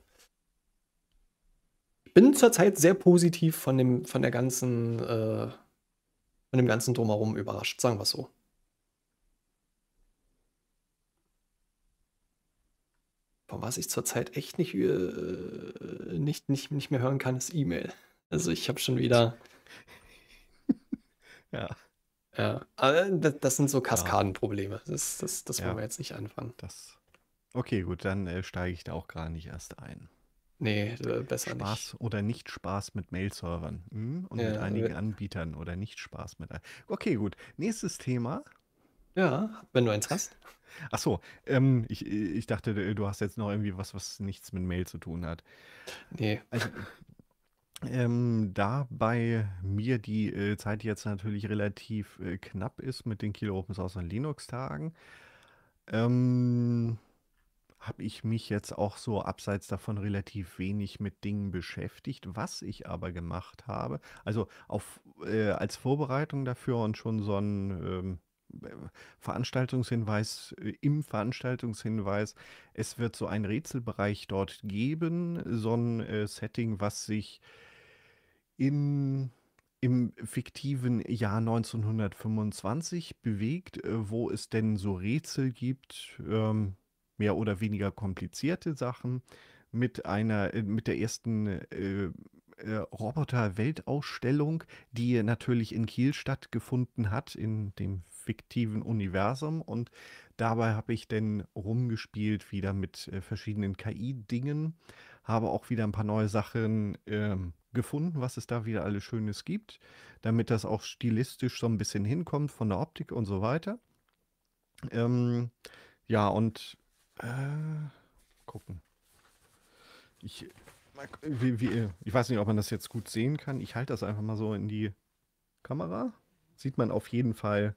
ich bin zurzeit sehr positiv von dem, von der ganzen, äh, von dem ganzen drumherum überrascht, sagen wir es so. Von was ich zurzeit echt nicht, äh, nicht, nicht, nicht mehr hören kann, ist E-Mail. Also ich habe schon wieder. <laughs> ja. Ja, das sind so Kaskadenprobleme. Das, das, das ja, wollen wir jetzt nicht anfangen. Das. Okay, gut, dann äh, steige ich da auch gar nicht erst ein. Nee, äh, besser Spaß nicht. oder nicht Spaß mit Mail-Servern hm? und ja, mit einigen äh. Anbietern oder nicht Spaß mit. Okay, gut. Nächstes Thema. Ja, wenn du eins hast. Ach so, ähm, ich, ich dachte, du hast jetzt noch irgendwie was, was nichts mit Mail zu tun hat. Nee. Also, ähm, da bei mir die, äh, Zeit jetzt natürlich relativ, äh, knapp ist mit den Kilo Open Source und Linux Tagen, ähm, habe ich mich jetzt auch so abseits davon relativ wenig mit Dingen beschäftigt. Was ich aber gemacht habe also auf äh, als Vorbereitung dafür und schon so ein, ähm Veranstaltungshinweis äh, im Veranstaltungshinweis. Es wird so einen Rätselbereich dort geben, so ein äh, Setting, was sich in im fiktiven Jahr 1925 bewegt, äh, wo es denn so Rätsel gibt, ähm, mehr oder weniger komplizierte Sachen mit einer, äh, mit der ersten äh, äh, Roboter-Weltausstellung, die natürlich in Kiel stattgefunden hat, in dem fiktiven Universum und dabei habe ich dann rumgespielt wieder mit äh, verschiedenen KI-Dingen, habe auch wieder ein paar neue Sachen ähm, gefunden, was es da wieder alles Schönes gibt, damit das auch stilistisch so ein bisschen hinkommt von der Optik und so weiter. Ähm, ja, und äh, gucken. Ich, wie, wie, ich weiß nicht, ob man das jetzt gut sehen kann. Ich halte das einfach mal so in die Kamera. Sieht man auf jeden Fall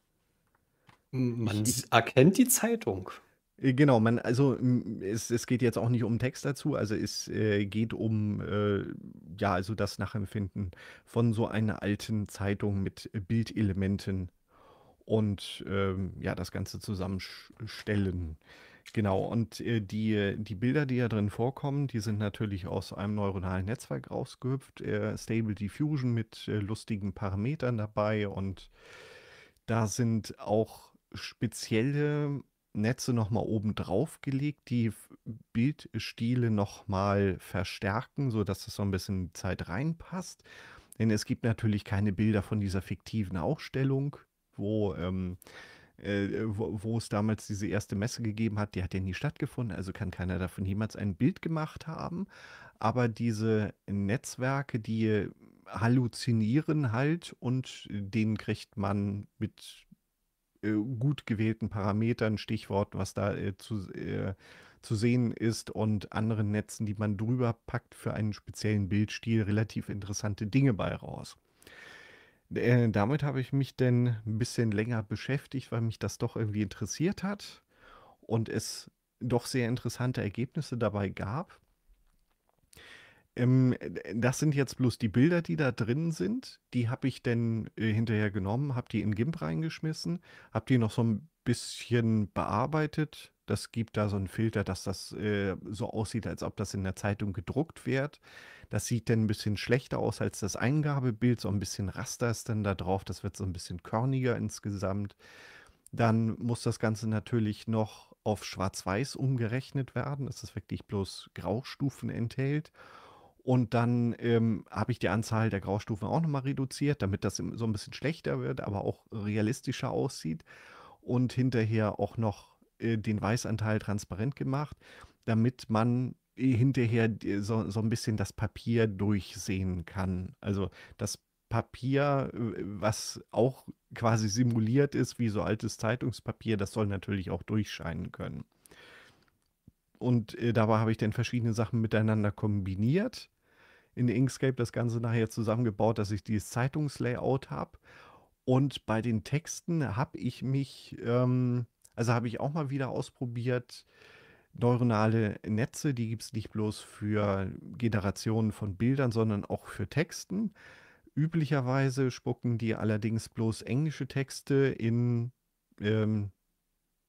hm, man erkennt die Zeitung. Äh, genau, man, also hm, es, es geht jetzt auch nicht um Text dazu, also es äh, geht um äh, ja, also das Nachempfinden von so einer alten Zeitung mit Bildelementen und ähm, ja, das Ganze zusammenstellen. Genau, und äh, die, die Bilder, die ja drin vorkommen, die sind natürlich aus einem neuronalen Netzwerk rausgehüpft. Äh, Stable Diffusion mit äh, lustigen Parametern dabei und da sind auch spezielle Netze nochmal oben drauf gelegt, die Bildstile nochmal verstärken, sodass das so ein bisschen in die Zeit reinpasst. Denn es gibt natürlich keine Bilder von dieser fiktiven Ausstellung, wo, ähm, äh, wo, wo, es damals diese erste Messe gegeben hat. Die hat ja nie stattgefunden, also kann keiner davon jemals ein Bild gemacht haben. Aber diese Netzwerke, die halluzinieren halt und denen kriegt man mit äh, gut gewählten Parametern, Stichworten, was da äh, zu, äh, zu sehen ist und anderen Netzen, die man drüber packt, für einen speziellen Bildstil relativ interessante Dinge bei raus. Äh, damit habe ich mich denn ein bisschen länger beschäftigt, weil mich das doch irgendwie interessiert hat und es doch sehr interessante Ergebnisse dabei gab. Ähm, äh, das sind jetzt bloß die Bilder, die da drin sind. Die habe ich denn äh, hinterher genommen, habe die in GIMP reingeschmissen, habe die noch so ein bisschen bearbeitet. Das gibt da so einen Filter, dass das äh, so aussieht, als ob das in der Zeitung gedruckt wird. Das sieht dann ein bisschen schlechter aus als das Eingabebild. So ein bisschen Raster ist dann da drauf. Das wird so ein bisschen körniger insgesamt. Dann muss das Ganze natürlich noch auf Schwarz-Weiß umgerechnet werden, dass es das wirklich bloß Graustufen enthält. Und dann ähm, habe ich die Anzahl der Graustufen auch nochmal reduziert, damit das so ein bisschen schlechter wird, aber auch realistischer aussieht. Und hinterher auch noch äh, den Weißanteil transparent gemacht, damit man äh, hinterher so, so ein bisschen das Papier durchsehen kann. Also das Papier, äh, was auch quasi simuliert ist wie so altes Zeitungspapier, das soll natürlich auch durchscheinen können. Und äh, dabei habe ich dann verschiedene Sachen miteinander kombiniert in Inkscape das Ganze nachher zusammengebaut, dass ich dieses Zeitungslayout habe. Und bei den Texten habe ich mich, ähm, also habe ich auch mal wieder ausprobiert, neuronale Netze, die gibt es nicht bloß für Generationen von Bildern, sondern auch für Texten. Üblicherweise spucken die allerdings bloß englische Texte in, ähm,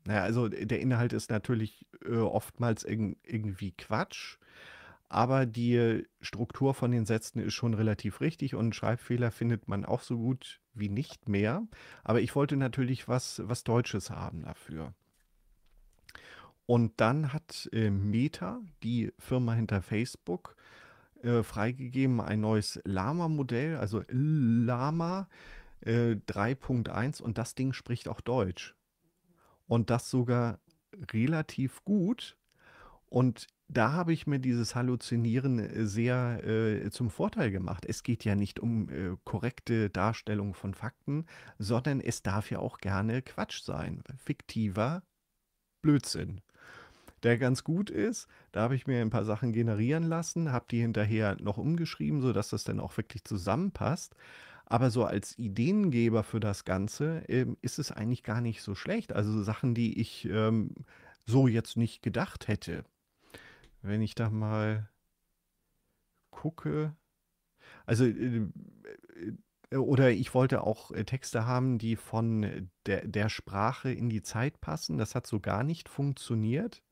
naja, also der Inhalt ist natürlich äh, oftmals in, irgendwie Quatsch, aber die Struktur von den Sätzen ist schon relativ richtig und Schreibfehler findet man auch so gut wie nicht mehr. Aber ich wollte natürlich was, was Deutsches haben dafür. Und dann hat äh, Meta, die Firma hinter Facebook, äh, freigegeben ein neues Lama-Modell, also Lama äh, 3.1 und das Ding spricht auch Deutsch. Und das sogar relativ gut. Und da habe ich mir dieses Halluzinieren äh, sehr äh, zum Vorteil gemacht. Es geht ja nicht um äh, korrekte Darstellung von Fakten, sondern es darf ja auch gerne Quatsch sein. Fiktiver Blödsinn. Der ganz gut ist, da habe ich mir ein paar Sachen generieren lassen, habe die hinterher noch umgeschrieben, sodass das dann auch wirklich zusammenpasst. Aber so als Ideengeber für das Ganze ähm, ist es eigentlich gar nicht so schlecht. Also Sachen, die ich ähm, so jetzt nicht gedacht hätte wenn ich da mal gucke. Also, äh, äh, äh, oder ich wollte auch Texte haben, die von der, der Sprache in die Zeit passen. Das hat so gar nicht funktioniert.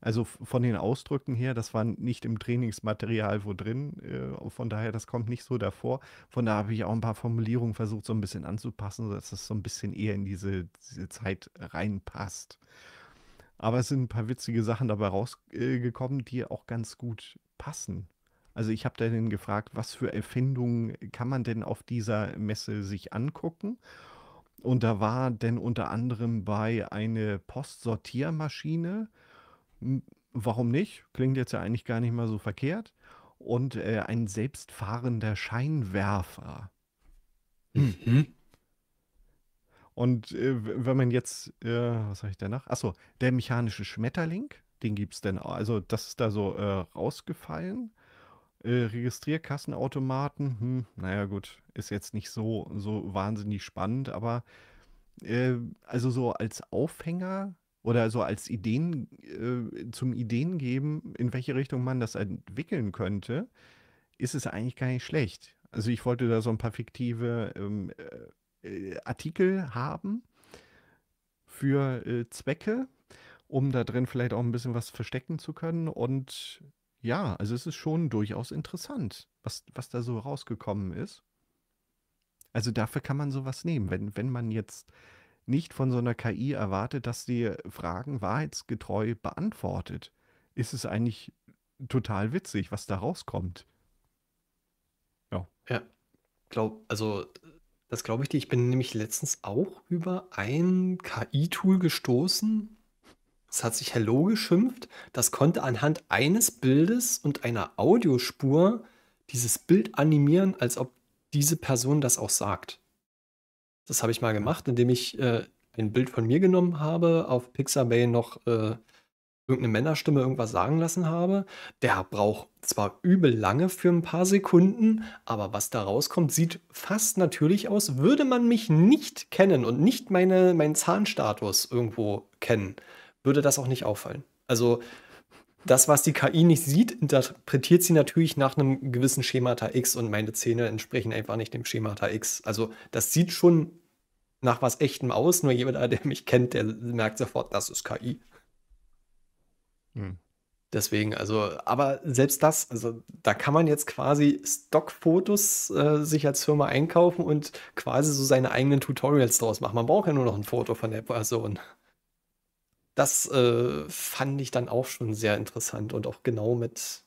Also von den Ausdrücken her, das war nicht im Trainingsmaterial wo drin. Von daher, das kommt nicht so davor. Von daher habe ich auch ein paar Formulierungen versucht, so ein bisschen anzupassen, sodass das so ein bisschen eher in diese, diese Zeit reinpasst. Aber es sind ein paar witzige Sachen dabei rausgekommen, die auch ganz gut passen. Also ich habe dann gefragt, was für Erfindungen kann man denn auf dieser Messe sich angucken? Und da war denn unter anderem bei eine Postsortiermaschine. Warum nicht? Klingt jetzt ja eigentlich gar nicht mal so verkehrt. Und äh, ein selbstfahrender Scheinwerfer. Mhm. Und äh, wenn man jetzt, äh, was sage ich danach? Achso, der mechanische Schmetterling, den gibt es denn auch. Also, das ist da so äh, rausgefallen. Äh, Registrierkassenautomaten, hm, naja, gut, ist jetzt nicht so, so wahnsinnig spannend, aber äh, also so als Aufhänger oder so als Ideen äh, zum Ideen geben, in welche Richtung man das entwickeln könnte, ist es eigentlich gar nicht schlecht. Also ich wollte da so ein paar fiktive ähm, äh, Artikel haben für äh, Zwecke, um da drin vielleicht auch ein bisschen was verstecken zu können. Und ja, also es ist schon durchaus interessant, was, was da so rausgekommen ist. Also dafür kann man sowas nehmen. Wenn, wenn man jetzt nicht von so einer KI erwartet, dass die Fragen wahrheitsgetreu beantwortet, ist es eigentlich total witzig, was da rauskommt. Ja. Ja, glaub, also äh, das glaube ich dir. Ich bin nämlich letztens auch über ein KI-Tool gestoßen. Es hat sich Hello geschimpft. Das konnte anhand eines Bildes und einer Audiospur dieses Bild animieren, als ob diese Person das auch sagt. Das habe ich mal gemacht, indem ich äh, ein Bild von mir genommen habe, auf Pixabay noch äh, irgendeine Männerstimme irgendwas sagen lassen habe. Der braucht zwar übel lange für ein paar Sekunden, aber was da rauskommt, sieht fast natürlich aus, würde man mich nicht kennen und nicht meine, meinen Zahnstatus irgendwo kennen, würde das auch nicht auffallen. Also das, was die KI nicht sieht, interpretiert sie natürlich nach einem gewissen Schemata X und meine Zähne entsprechen einfach nicht dem Schemata X. Also das sieht schon nach was Echtem aus, nur jeder, der mich kennt, der merkt sofort, das ist KI. Hm. Deswegen, also, aber selbst das, also da kann man jetzt quasi Stockfotos äh, sich als Firma einkaufen und quasi so seine eigenen Tutorials draus machen. Man braucht ja nur noch ein Foto von der Person. Das äh, fand ich dann auch schon sehr interessant und auch genau mit,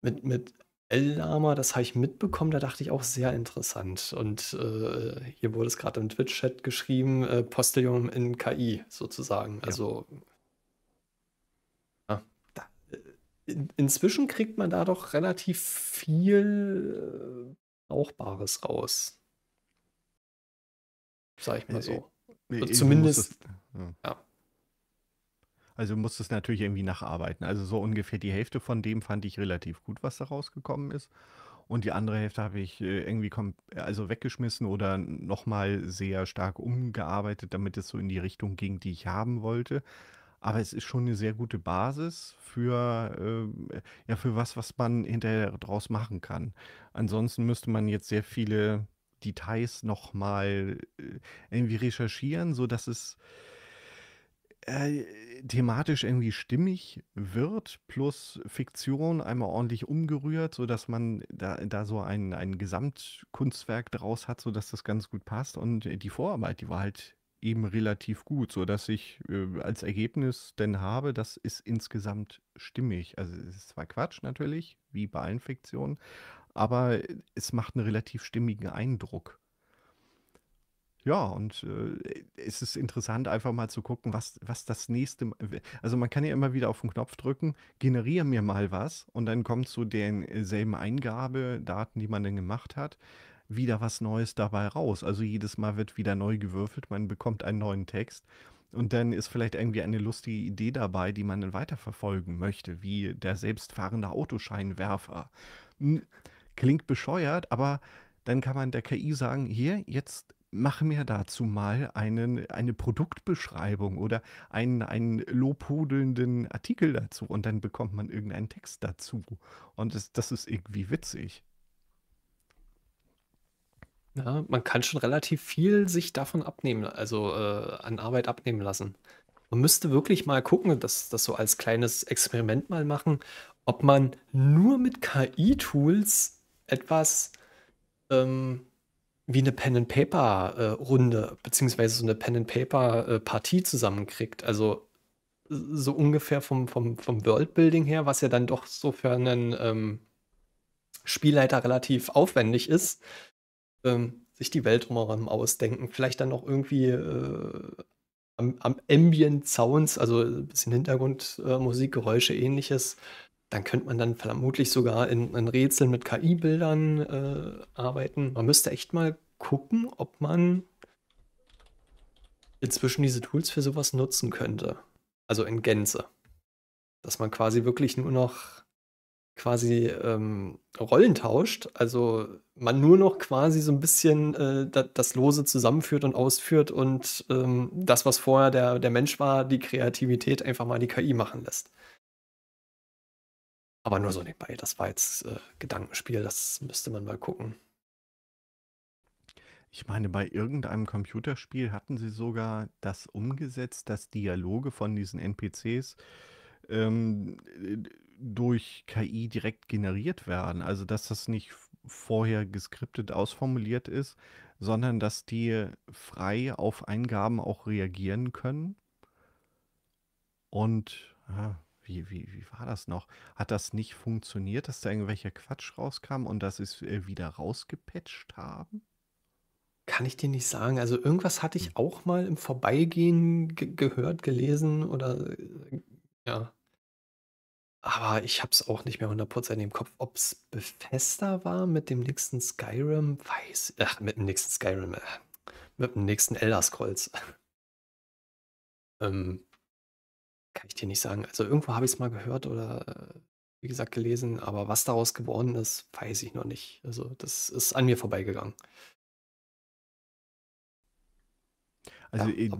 mit, mit l das habe ich mitbekommen, da dachte ich auch sehr interessant. Und äh, hier wurde es gerade im Twitch-Chat geschrieben, äh, Postillon in KI sozusagen. Ja. Also in, inzwischen kriegt man da doch relativ viel äh, Brauchbares raus. Sag ich mal äh, so. Äh, nee, nee, zumindest. Das, ja. ja. Also musst es natürlich irgendwie nacharbeiten. Also so ungefähr die Hälfte von dem fand ich relativ gut, was da rausgekommen ist. Und die andere Hälfte habe ich irgendwie also weggeschmissen oder nochmal sehr stark umgearbeitet, damit es so in die Richtung ging, die ich haben wollte. Aber es ist schon eine sehr gute Basis für, ähm äh, ja, für was, was man hinterher draus machen kann. Ansonsten müsste man jetzt sehr viele Details nochmal äh, irgendwie recherchieren, sodass es äh, thematisch irgendwie stimmig wird, plus Fiktion einmal ordentlich umgerührt, sodass man da da so ein ein Gesamtkunstwerk draus hat, sodass das ganz gut passt. Und, die Vorarbeit, die war halt eben relativ gut, sodass ich äh, als Ergebnis dann habe, das ist insgesamt stimmig. Also es ist zwar Quatsch natürlich, wie bei allen Fiktionen, aber es macht einen relativ stimmigen Eindruck. Ja, und äh, es ist interessant, einfach mal zu gucken, was, was das nächste. also, man kann ja immer wieder auf den Knopf drücken, generiere mir mal was und dann kommt zu denselben äh, Eingabedaten, die man dann gemacht hat wieder was Neues dabei raus. Also jedes Mal wird wieder neu gewürfelt, man bekommt einen neuen Text und dann ist vielleicht irgendwie eine lustige Idee dabei, die man dann weiterverfolgen möchte, wie der selbstfahrende Autoscheinwerfer. Klingt bescheuert, aber dann kann man der KI sagen, hier, jetzt mach mir dazu mal einen, eine Produktbeschreibung oder einen, einen lobhudelnden Artikel dazu und dann bekommt man irgendeinen Text dazu. Und das, das ist irgendwie witzig. Ja, man kann schon relativ viel sich davon abnehmen, also äh, an Arbeit abnehmen lassen. Man müsste wirklich mal gucken, das, das so als kleines Experiment mal machen, ob man nur mit KI-Tools etwas ähm, wie eine Pen-and-Paper-Runde, äh, beziehungsweise so eine Pen-and-Paper-Partie äh, zusammenkriegt. Also so ungefähr vom, vom, vom Worldbuilding her, was ja dann doch so für einen ähm, Spielleiter relativ aufwendig ist, ähm, sich die Welt drumherum ausdenken. Vielleicht dann noch irgendwie äh, am, am Ambient Sounds, also ein bisschen Hintergrundmusik, äh, Geräusche, ähnliches. Dann könnte man dann vermutlich sogar in, in Rätseln mit KI-Bildern äh, arbeiten. Man müsste echt mal gucken, ob man inzwischen diese Tools für sowas nutzen könnte. Also in Gänze. Dass man quasi wirklich nur noch quasi ähm, Rollen tauscht, also man nur noch quasi so ein bisschen äh, das Lose zusammenführt und ausführt und ähm, das, was vorher der, der Mensch war, die Kreativität einfach mal die KI machen lässt. Aber nur so nebenbei, das war jetzt äh, Gedankenspiel, das müsste man mal gucken. Ich meine, bei irgendeinem Computerspiel hatten sie sogar das umgesetzt, dass Dialoge von diesen NPCs ähm, äh, durch KI direkt generiert werden. Also, dass das nicht vorher geskriptet ausformuliert ist, sondern dass die frei auf Eingaben auch reagieren können. Und ah, wie, wie, wie war das noch? Hat das nicht funktioniert, dass da irgendwelcher Quatsch rauskam und dass sie es äh, wieder rausgepatcht haben? Kann ich dir nicht sagen. Also irgendwas hatte ich hm. auch mal im Vorbeigehen ge gehört, gelesen oder äh, ja. Aber ich habe es auch nicht mehr 100% im Kopf. Ob es Bethesda war mit dem nächsten Skyrim, weiß ich. Ach, mit dem nächsten Skyrim, äh, mit dem nächsten Elder Scrolls. <laughs> ähm, kann ich dir nicht sagen. Also irgendwo habe ich es mal gehört oder äh, wie gesagt gelesen, aber was daraus geworden ist, weiß ich noch nicht. Also das ist an mir vorbeigegangen. Also ja,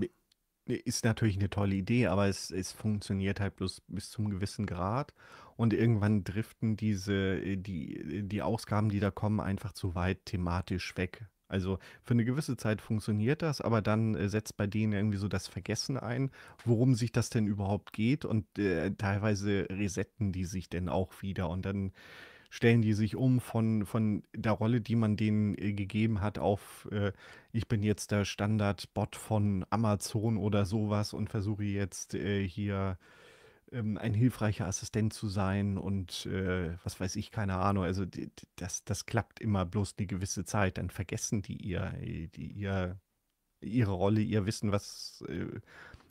Ne, ist natürlich eine tolle Idee, aber es, es funktioniert halt bloß bis zum gewissen Grad. Und irgendwann driften diese, äh, die, äh, die Ausgaben, die da kommen, einfach zu weit thematisch weg. Also für eine gewisse Zeit funktioniert das, aber dann äh, setzt bei denen irgendwie so das Vergessen ein, worum sich das denn überhaupt geht. Und äh, teilweise resetten die sich denn auch wieder. Und dann stellen die sich um von, von der Rolle, die man denen äh, gegeben hat, auf äh, ich bin jetzt der Standard-Bot von Amazon oder sowas und versuche jetzt äh, hier ähm, ein hilfreicher Assistent zu sein und äh, was weiß ich, keine Ahnung. Also das, das klappt immer bloß eine gewisse Zeit, dann vergessen die ihr, die ihr ihre Rolle, ihr Wissen, was äh,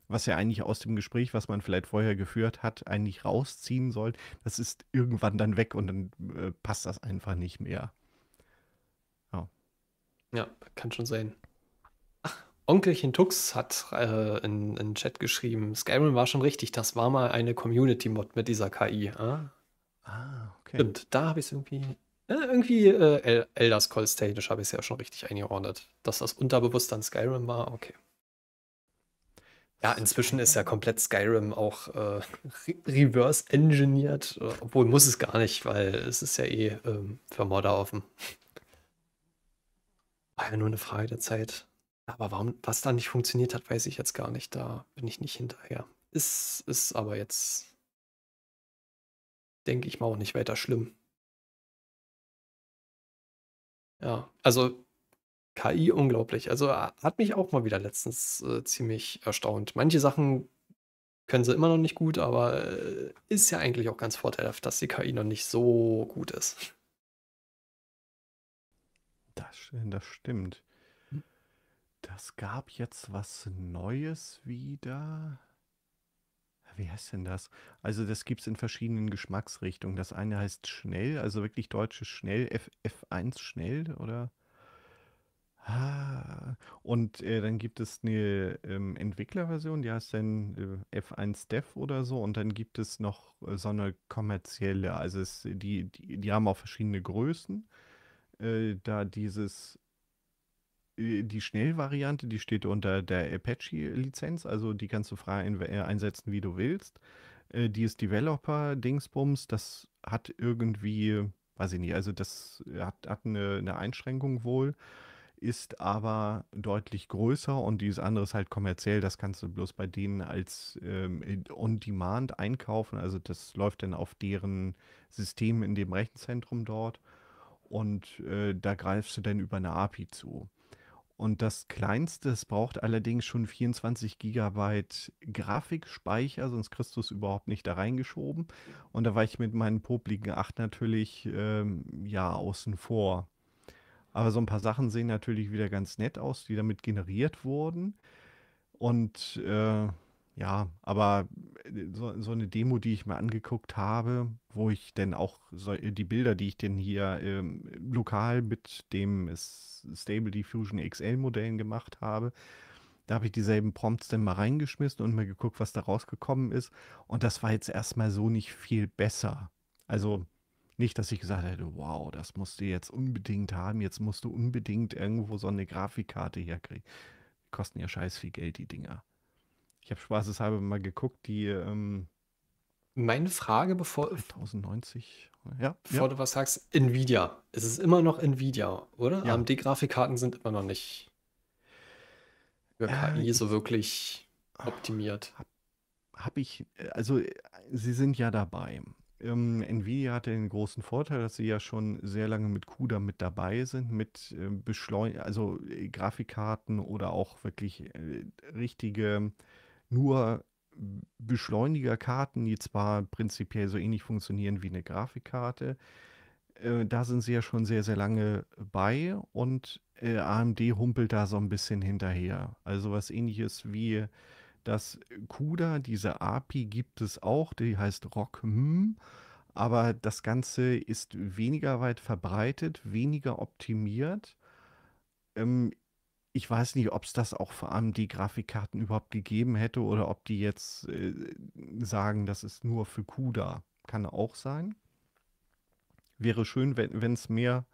was ja eigentlich aus dem Gespräch, was man vielleicht vorher geführt hat, eigentlich rausziehen soll, das ist irgendwann dann weg und dann äh, passt das einfach nicht mehr. Ja. ja, kann schon sein. Ach, Onkelchen Tux hat äh, in, in Chat geschrieben, Skyrim war schon richtig, das war mal eine Community-Mod mit dieser KI. Äh? Ah. ah, okay. Und da habe ich es irgendwie irgendwie äh, äh Elders Call technisch habe ich es ja schon richtig eingeordnet. Dass das unterbewusst dann Skyrim war, okay. Ja, inzwischen ist ja komplett Skyrim auch äh, re reverse engineert, äh, obwohl muss es gar nicht, weil es ist ja eh ähm, für Modder offen. War ja nur eine Frage der Zeit. Aber warum, was da nicht funktioniert hat, weiß ich jetzt gar nicht. Da bin ich nicht hinterher. Ist, ist aber jetzt, denke ich mal, auch nicht weiter schlimm. Ja, also KI unglaublich. Also hat mich auch mal wieder letztens äh, ziemlich erstaunt. Manche Sachen können sie immer noch nicht gut, aber äh, ist ja eigentlich auch ganz vorteilhaft, dass die KI noch nicht so gut ist. Das, äh, das stimmt. Hm. Das gab jetzt was Neues wieder. Wie heißt denn das? Also das gibt es in verschiedenen Geschmacksrichtungen. Das eine heißt schnell, also wirklich deutsches schnell, F, F1 schnell oder Ah, und äh, dann gibt es eine ähm, Entwicklerversion, die heißt dann äh, F1 Dev oder so. Und dann gibt es noch äh, so eine kommerzielle. Also es, die, die, die haben auch verschiedene Größen. Äh, da dieses, äh, die Schnellvariante, die steht unter der Apache-Lizenz. Also die kannst du frei äh, einsetzen, wie du willst. die ist Developer-Dingsbums. Das hat irgendwie, weiß ich nicht, also das hat, hat eine, eine Einschränkung wohl ist aber deutlich größer und dieses andere ist halt kommerziell. Das kannst du bloß bei denen als ähm, On-Demand einkaufen. Also das läuft dann auf deren System in dem Rechenzentrum dort und äh, da greifst du dann über eine API zu. Und das kleinste, es braucht allerdings schon 24 Gigabyte Grafikspeicher, sonst kriegst du es überhaupt nicht da reingeschoben. Und da war ich mit meinen popligen 8 natürlich ähm, ja außen vor. Aber so ein paar Sachen sehen natürlich wieder ganz nett aus, die damit generiert wurden. Und äh, ja, aber äh, so, so, eine Demo, die ich mir angeguckt habe, wo ich denn auch so, äh, die Bilder, die ich denn hier ähm, lokal mit dem Stable Diffusion XL Modellen gemacht habe, da habe ich dieselben Prompts dann mal reingeschmissen und mal geguckt, was da rausgekommen ist. Und das war jetzt erstmal so nicht viel besser. Also nicht, dass ich gesagt hätte, wow, das musst du jetzt unbedingt haben, jetzt musst du unbedingt irgendwo so eine Grafikkarte herkriegen. Die kosten ja scheiß viel Geld, die Dinger. Ich habe spaßeshalber mal geguckt, die. Ähm, Meine Frage, bevor. 1090. Ja, bevor ja. du was sagst, Nvidia. Es ist immer noch Nvidia, oder? Ja. AMD-Grafikkarten sind immer noch nicht für KI äh, so wirklich optimiert. Habe hab ich, äh, also äh, sie sind ja dabei. Ähm, Nvidia hatte den großen Vorteil, dass sie ja schon sehr lange mit CUDA mit dabei sind, mit äh, Beschleun also äh, Grafikkarten oder auch wirklich äh, richtige nur äh, Beschleunigerkarten, die zwar prinzipiell so ähnlich funktionieren wie eine Grafikkarte. Äh, da sind sie ja schon sehr, sehr lange bei und äh, AMD humpelt da so ein bisschen hinterher. Also was ähnliches wie dass CUDA, diese API gibt es auch, die heißt RockM, aber das Ganze ist weniger weit verbreitet, weniger optimiert. Ähm, ich weiß nicht, ob es das auch vor allem die Grafikkarten überhaupt gegeben hätte oder ob die jetzt äh, sagen, das ist nur für CUDA. Kann auch sein. Wäre schön, wenn es mehr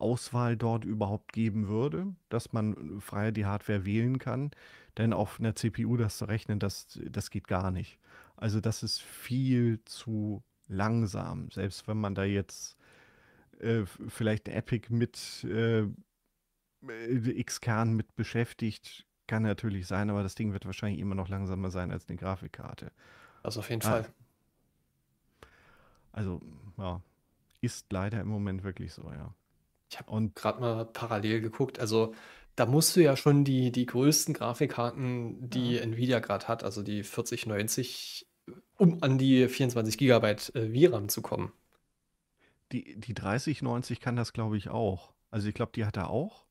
Auswahl dort überhaupt geben würde, dass man äh, frei die Hardware wählen kann. Denn auf einer CPU das zu rechnen, das, das geht gar nicht. Also das ist viel zu langsam. Selbst wenn man da jetzt äh, vielleicht Epic mit äh, äh X-Kern mit beschäftigt, kann natürlich sein, aber das Ding wird wahrscheinlich immer noch langsamer sein als eine Grafikkarte. Also auf jeden ah. Fall. Also, ja, ist leider im Moment wirklich so, ja. Ich habe gerade mal parallel geguckt. Also da musst du ja schon die, die größten Grafikkarten, die ja. Mhm. Nvidia gerade hat, also die 4090, um an die 24 Gigabyte äh, VRAM zu kommen. Die, die 3090 kann das, glaube ich, auch. Also ich glaube, die hat er auch.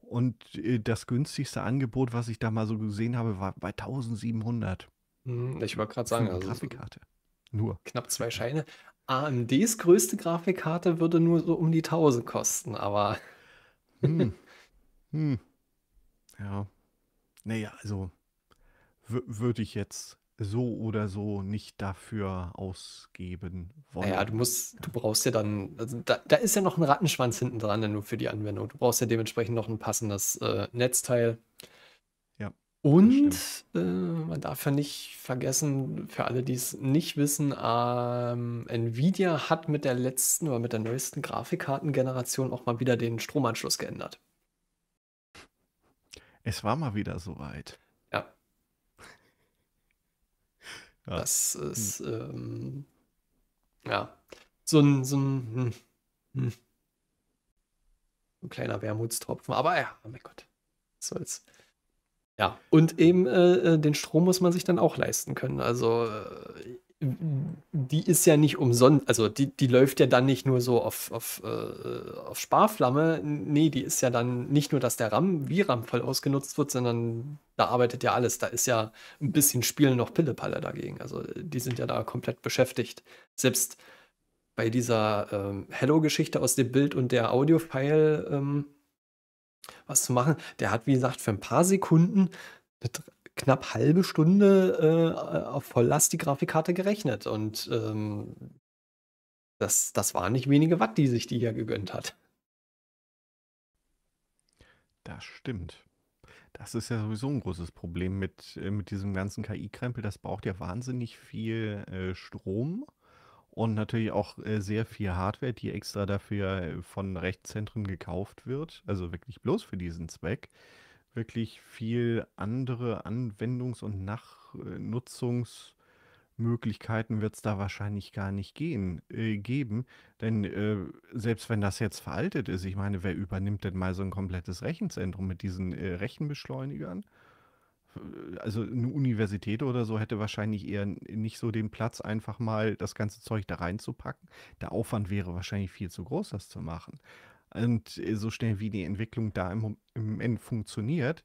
Und äh, das günstigste Angebot, was ich da mal so gesehen habe, war bei 1700. Hm, ich wollte gerade sagen, also Grafikkarte. Nur. Knapp zwei Scheine. AMDs größte Grafikkarte würde nur so um die 1000 kosten, aber. hm. <laughs> Hm. Ja. Naja, also würde ich jetzt so oder so nicht dafür ausgeben wollen. Naja, du musst, du brauchst ja dann, also da, da ist ja noch ein Rattenschwanz hinten dran, nur für die Anwendung. Du brauchst ja dementsprechend noch ein passendes äh, Netzteil. Und äh, man darf ja nicht vergessen, für alle, die es nicht wissen, ähm, Nvidia hat mit der letzten oder mit der neuesten Grafikkartengeneration auch mal wieder den Stromanschluss geändert. Es war mal wieder soweit. Ja. ja. Das ist, hm. ähm, ja, so ein, so ein, hm, hm. ein kleiner Wermutstropfen. Aber ja, oh mein Gott, was soll's. Ja, und eben äh, äh, den Strom muss man sich dann auch leisten können. Also äh, die ist ja nicht umsonst, also die, die läuft ja dann nicht nur so auf, auf, äh, auf Sparflamme. Nee, die ist ja dann nicht nur, dass der RAM wie RAM voll ausgenutzt wird, sondern da arbeitet ja alles. Da ist ja ein bisschen Spielen noch Pillepalle dagegen. Also die sind ja da komplett beschäftigt. Selbst bei dieser ähm, Hello-Geschichte aus dem Bild und der Audio-File, ähm, was zu machen. Der hat, wie gesagt, für ein paar Sekunden eine knapp halbe Stunde äh, auf Volllast die Grafikkarte gerechnet. Und ähm, das, das waren nicht wenige Watt, die sich die hier gegönnt hat. Das stimmt. Das ist ja sowieso ein großes Problem mit, äh, mit diesem ganzen KI-Krempel. Das braucht ja wahnsinnig viel äh, Strom und natürlich auch äh, sehr viel Hardware, die extra dafür äh, von Rechtszentren gekauft wird, also wirklich bloß für diesen Zweck. Wirklich viel andere Anwendungs- und Nachnutzungsmöglichkeiten wird es da wahrscheinlich gar nicht gehen, äh, geben. Denn äh, selbst wenn das jetzt veraltet ist, ich meine, wer übernimmt denn mal so ein komplettes Rechenzentrum mit diesen äh, Rechenbeschleunigern? also eine Universität oder so hätte wahrscheinlich eher nicht so den Platz, einfach mal das ganze Zeug da reinzupacken. Der Aufwand wäre wahrscheinlich viel zu groß, das zu machen. Und äh, so schnell wie die Entwicklung da im, im funktioniert,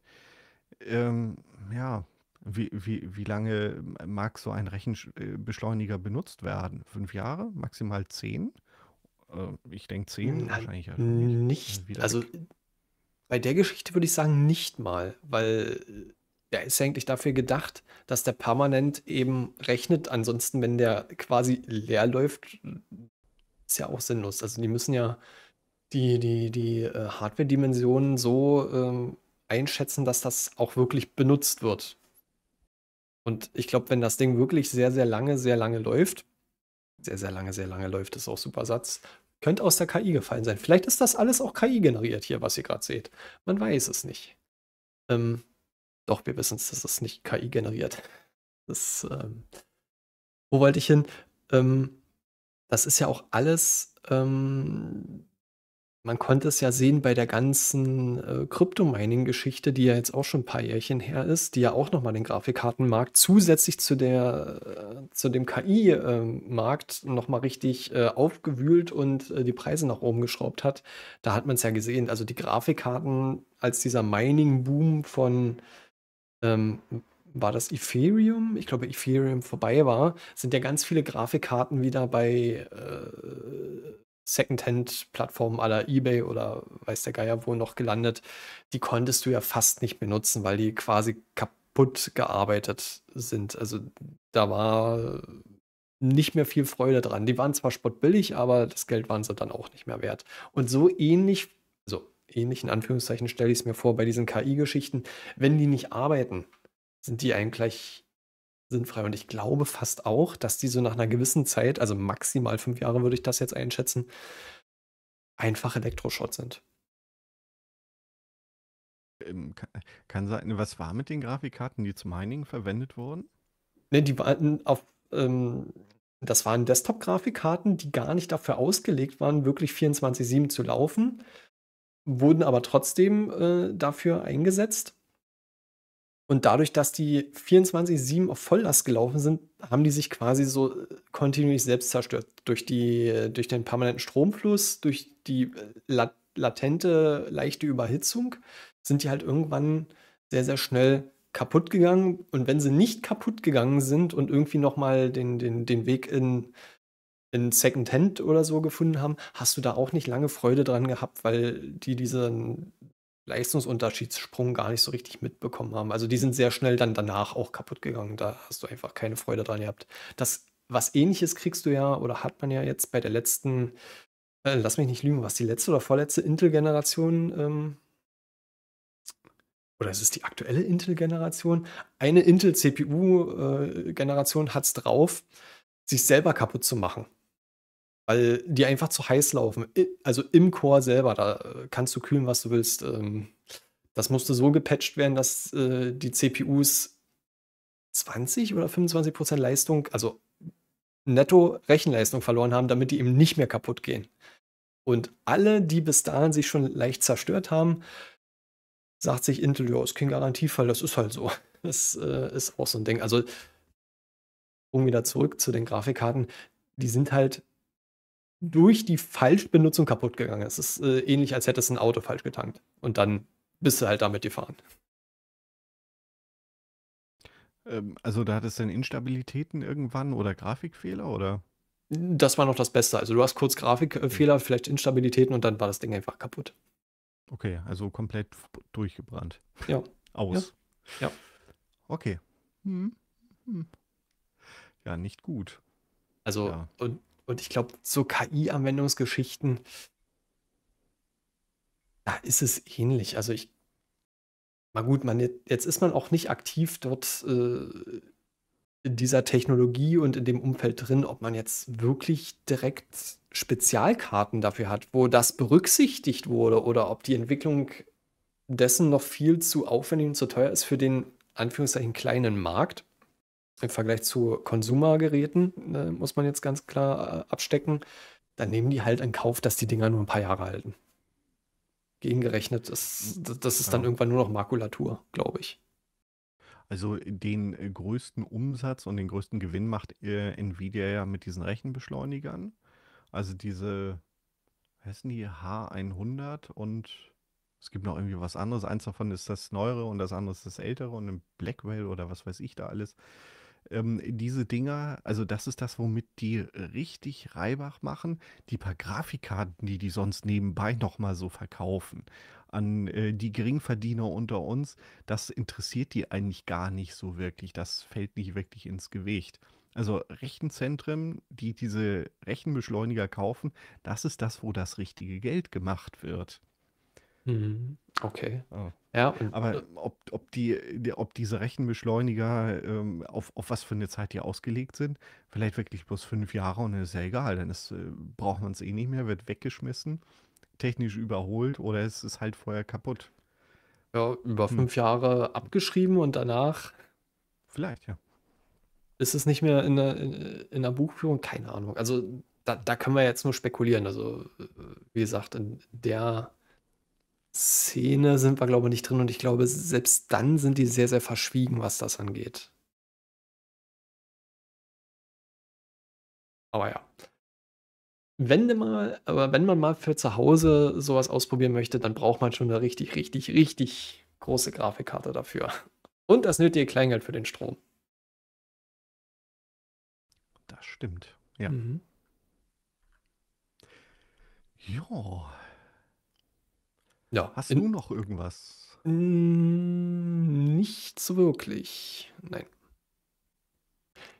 ähm, ja, wie, wie, wie lange äh, mag so ein Rechenbeschleuniger äh, benutzt werden? Fünf Jahre? Maximal zehn? Äh, ich denke zehn Na, halt wahrscheinlich. Also nicht, nicht also weg. bei der Geschichte würde ich sagen nicht mal, weil der ist eigentlich dafür gedacht, dass der permanent eben rechnet. Ansonsten, wenn der quasi leer läuft, ist ja auch sinnlos. Also die müssen ja die, die, die äh, Hardware-Dimensionen so ähm, einschätzen, dass das auch wirklich benutzt wird. Und ich glaube, wenn das Ding wirklich sehr, sehr lange, sehr lange läuft, sehr, sehr lange, sehr lange läuft, ist auch super Satz, könnte aus der KI gefallen sein. Vielleicht ist das alles auch KI generiert hier, was ihr gerade seht. Man weiß es nicht. Ähm, doch, wir wissen es, das ist nicht KI generiert. Das, ähm, wo wollte ich hin? Ähm, das ist ja auch alles, ähm, man konnte es ja sehen bei der ganzen äh, Kryptomining-Geschichte, die ja jetzt auch schon ein paar Jährchen her ist, die ja auch nochmal den Grafikkartenmarkt zusätzlich zu, der, äh, zu dem KI-Markt ähm, äh, nochmal richtig äh, aufgewühlt und äh, die Preise nach oben geschraubt hat. Da hat man es ja gesehen. Also die Grafikkarten, als dieser Mining-Boom von ähm, war das Ethereum? Ich glaube, Ethereum vorbei war, sind ja ganz viele Grafikkarten wieder bei äh, Secondhand-Plattformen aller eBay oder weiß der Geier wo noch gelandet. Die konntest du ja fast nicht benutzen, weil die quasi kaputt gearbeitet sind. Also da war nicht mehr viel Freude dran. Die waren zwar spottbillig, aber das Geld waren sie dann auch nicht mehr wert. Und so ähnlich, so ähnlichen Anführungszeichen stelle ich es mir vor, bei diesen KI-Geschichten, wenn die nicht arbeiten, sind die eigentlich sinnfrei. Und ich glaube fast auch, dass die so nach einer gewissen Zeit, also maximal fünf Jahre würde ich das jetzt einschätzen, einfach Elektroschrott sind. Ähm, kann sein, was war mit den Grafikkarten, die zum Mining verwendet wurden? Ne, die waren auf, ähm, das waren Desktop-Grafikkarten, die gar nicht dafür ausgelegt waren, wirklich 24-7 zu laufen, wurden aber trotzdem äh, dafür eingesetzt. Und dadurch, dass die 24-7 auf Volllast gelaufen sind, haben die sich quasi so äh, kontinuierlich selbst zerstört. Durch, die, äh, durch den permanenten Stromfluss, durch die äh, lat latente, leichte Überhitzung sind die halt irgendwann sehr, sehr schnell kaputt gegangen. Und wenn sie nicht kaputt gegangen sind und irgendwie nochmal den, den, den Weg in in Secondhand oder so gefunden haben, hast du da auch nicht lange Freude dran gehabt, weil die diesen Leistungsunterschiedssprung gar nicht so richtig mitbekommen haben. Also die sind sehr schnell dann danach auch kaputt gegangen. Da hast du einfach keine Freude dran gehabt. Das, was ähnliches kriegst du ja oder hat man ja jetzt bei der letzten, äh, lass mich nicht lügen, was die letzte oder vorletzte Intel-Generation ähm, oder es ist die aktuelle Intel-Generation. Eine Intel-CPU-Generation äh, hat es drauf, sich selber kaputt zu machen weil die einfach zu heiß laufen. Also im Core selber, da äh, kannst du kühlen, was du willst. Ähm, das musste so gepatcht werden, dass äh, die CPUs 20 oder 25 Prozent Leistung, also netto Rechenleistung verloren haben, damit die eben nicht mehr kaputt gehen. Und alle, die bis dahin sich schon leicht zerstört haben, sagt sich Intel, ja, ist kein Garantiefall, das ist halt so. <laughs> Das äh, ist auch so ein Ding. Also, um wieder zurück zu den Grafikkarten, die sind halt durch die Falschbenutzung kaputt gegangen ist. Es ist äh, ähnlich, als hättest du ein Auto falsch getankt. Und dann bist du halt damit gefahren. Ähm, also da hattest du denn Instabilitäten irgendwann oder Grafikfehler oder? Das war noch das Beste. Also du hast kurz Grafikfehler, vielleicht Instabilitäten und dann war das Ding einfach kaputt. Okay, also komplett durchgebrannt. Ja. <laughs> Aus. Ja. ja. Okay. Hm. Hm. Ja, nicht gut. Also, ja. und und ich glaube, so KI-Anwendungsgeschichten, da ist es ähnlich. Also ich, mal gut, man, jetzt ist man auch nicht aktiv dort äh, in dieser Technologie und in dem Umfeld drin, ob man jetzt wirklich direkt Spezialkarten dafür hat, wo das berücksichtigt wurde oder ob die Entwicklung dessen noch viel zu aufwendig und zu teuer ist für den Anführungszeichen kleinen Markt im Vergleich zu Konsumergeräten, äh, muss man jetzt ganz klar äh, abstecken, dann nehmen die halt in Kauf, dass die Dinger nur ein paar Jahre halten. Gegengerechnet, das, das ist ja. dann irgendwann nur noch Makulatur, glaube ich. Also den äh, größten Umsatz und den größten Gewinn macht äh, Nvidia ja mit diesen Rechenbeschleunigern. Also diese, heißen die H100 und es gibt noch irgendwie was anderes. Eins davon ist das Neuere und das andere ist das Ältere und ein Blackwell oder was weiß ich da alles ähm, diese Dinger, also das ist das, womit die richtig Reibach machen. Die paar Grafikkarten, die die sonst nebenbei nochmal so verkaufen an äh, die Geringverdiener unter uns, das interessiert die eigentlich gar nicht so wirklich. Das fällt nicht wirklich ins Gewicht. Also Rechenzentren, die diese Rechenbeschleuniger kaufen, das ist das, wo das richtige Geld gemacht wird. Mhm. Okay. Ah. Ja, aber ob, ob, die, ob diese Rechenbeschleuniger ähm, auf, auf was für eine Zeit die ausgelegt sind, vielleicht wirklich bloß fünf Jahre und dann ist ja egal, dann ist, äh, braucht man es eh nicht mehr, wird weggeschmissen, technisch überholt oder es ist halt vorher kaputt. Ja, über hm. fünf Jahre abgeschrieben und danach. Vielleicht, ja. Ist es nicht mehr in der, in, in der Buchführung? Keine Ahnung. Also da, da können wir jetzt nur spekulieren. Also, äh, wie gesagt, in der Szene sind wir, glaube ich, nicht drin und ich glaube, selbst dann sind die sehr, sehr verschwiegen, was das angeht. Aber ja. Wenn mal, aber wenn man mal für zu Hause sowas ausprobieren möchte, dann braucht man schon eine richtig, richtig, richtig große Grafikkarte dafür. Und das nötige Kleingeld für den Strom. Das stimmt, ja. Mhm. Ja. Ja. Hast in, du noch irgendwas? Hm, nichts wirklich. Nein.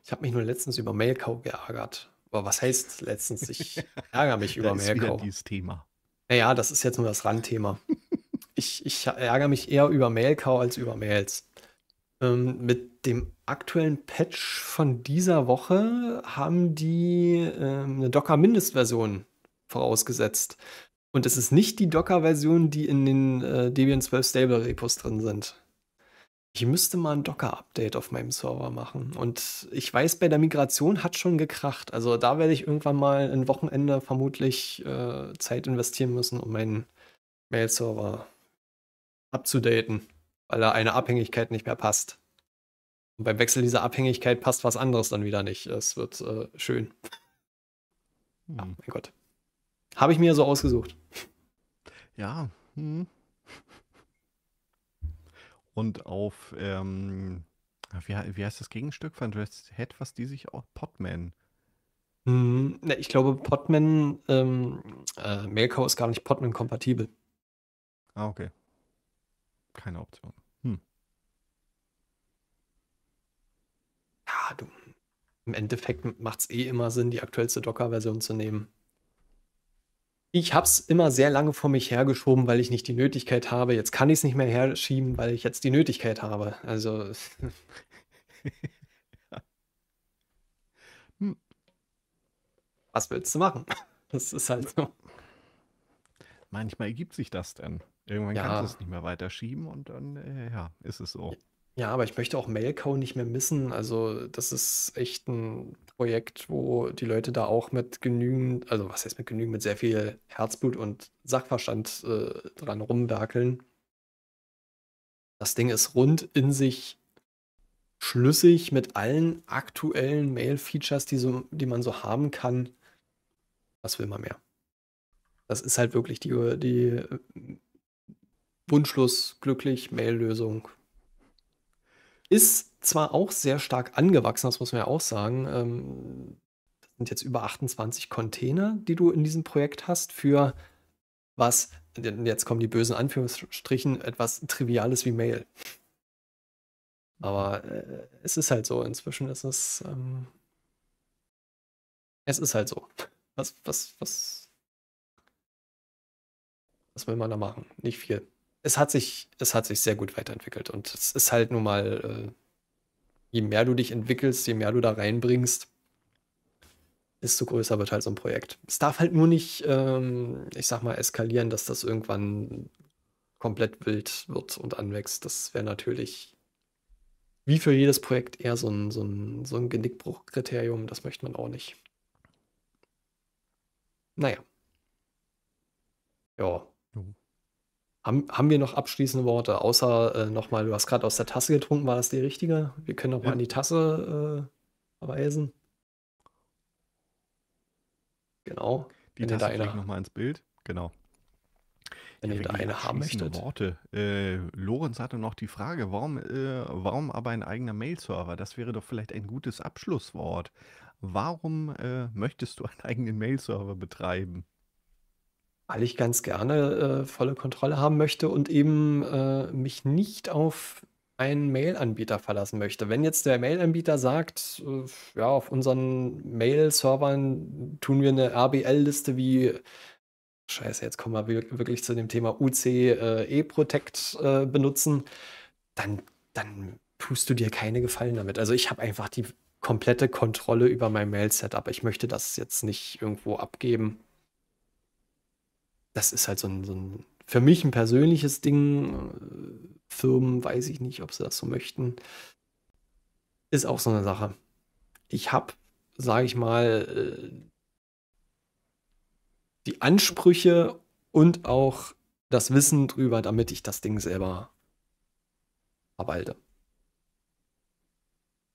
Ich habe mich nur letztens über Mailcow geärgert. Aber was heißt letztens? Ich <laughs> ärgere mich über Mailcow. Das ist wieder dieses Thema. Naja, das ist jetzt nur das Randthema. <laughs> ich, ich ärgere mich eher über Mailcow als über Mails. Ähm, mit dem aktuellen Patch von dieser Woche haben die ähm, eine Docker-Mindestversion vorausgesetzt. Und es ist nicht die Docker-Version, die in den äh, Debian 12 Stable Repos drin sind. Ich müsste mal ein Docker-Update auf meinem Server machen. Und ich weiß, bei der Migration hat schon gekracht. Also da werde ich irgendwann mal ein Wochenende vermutlich äh, Zeit investieren müssen, um meinen Mail-Server abzudaten, weil da eine Abhängigkeit nicht mehr passt. Und beim Wechsel dieser Abhängigkeit passt was anderes dann wieder nicht. Es wird äh, schön. Hm. Ach, mein Gott. Habe ich mir so ausgesucht. Ja. Hm. Und auf, ähm, wie, wie heißt das Gegenstück von Dressed Head, was die sich auch, Potman. Hm, ne, ich glaube, Potman, ähm, äh, Mailcow ist gar nicht Potman-kompatibel. Ah, okay. Keine Option. Hm. Ja, du, im Endeffekt macht es eh immer Sinn, die aktuellste Docker-Version zu nehmen. Ich habe es immer sehr lange vor mich hergeschoben, weil ich nicht die Nötigkeit habe. Jetzt kann ich es nicht mehr herschieben, weil ich jetzt die Nötigkeit habe. Also. <laughs> Hm. Was willst du machen? <laughs> Das ist halt so. Manchmal ergibt sich das dann. Irgendwann ja. kannst du es nicht mehr weiterschieben und dann äh, ja, ist es so. Ja, aber ich möchte auch Melkau nicht mehr missen. Also, das ist echt ein Projekt, wo die Leute da auch mit genügend, also was heißt mit genügend, mit sehr viel Herzblut und Sachverstand äh, dran rumwerkeln. Das Ding ist rund in sich schlüssig mit allen aktuellen Mail-Features, die, so, die man so haben kann. Was will man mehr? Das ist halt wirklich die, die äh, wunschlos glücklich Mail-Lösung ist zwar auch sehr stark angewachsen, das muss man ja auch sagen. Ähm, das sind jetzt über 28 Container, die du in diesem Projekt hast, für was, jetzt kommen die bösen Anführungsstrichen, etwas Triviales wie Mail. Aber äh, es ist halt so, inzwischen ist es. Ähm, es ist halt so. Was, was, was. Was will man da machen? Nicht viel es hat sich, es hat sich sehr gut weiterentwickelt. Und es ist halt nun mal, äh, je mehr du dich entwickelst, je mehr du da reinbringst, desto größer wird halt so ein Projekt. Es darf halt nur nicht, ähm, ich sag mal, eskalieren, dass das irgendwann komplett wild wird und anwächst. Das wäre natürlich wie für jedes Projekt eher so ein, so ein, so ein Genickbruchkriterium. Das möchte man auch nicht. Naja. Ja. Haben, wir noch abschließende Worte, außer äh, nochmal, du hast gerade aus der Tasse getrunken, war das die richtige? Wir können nochmal ja. an die Tasse äh, verweisen. Genau. Die Wenn Tasse da nochmal ins Bild, genau. Wenn ja, ihr da eine haben möchtet. Worte. Äh, Lorenz hatte noch die Frage, warum, äh, warum aber ein eigener Mail-Server? Das wäre doch vielleicht ein gutes Abschlusswort. Warum äh, möchtest du einen eigenen Mail-Server betreiben? Weil ich ganz gerne äh, volle Kontrolle haben möchte und eben äh, mich nicht auf einen Mail-Anbieter verlassen möchte. Wenn jetzt der Mail-Anbieter sagt, äh, ja, auf unseren Mail-Servern tun wir eine RBL-Liste wie, scheiße, jetzt kommen wir wirklich zu dem Thema UC äh, E-Protect äh, benutzen, dann, dann tust du dir keine Gefallen damit. Also ich habe einfach die komplette Kontrolle über mein Mail-Setup. Ich möchte das jetzt nicht irgendwo abgeben das ist halt so ein, so ein, für mich ein persönliches Ding. Firmen, weiß ich nicht, ob sie das so möchten. Ist auch so eine Sache. Ich habe, sage ich mal, äh, die Ansprüche und auch das Wissen drüber, damit ich das Ding selber verwalte.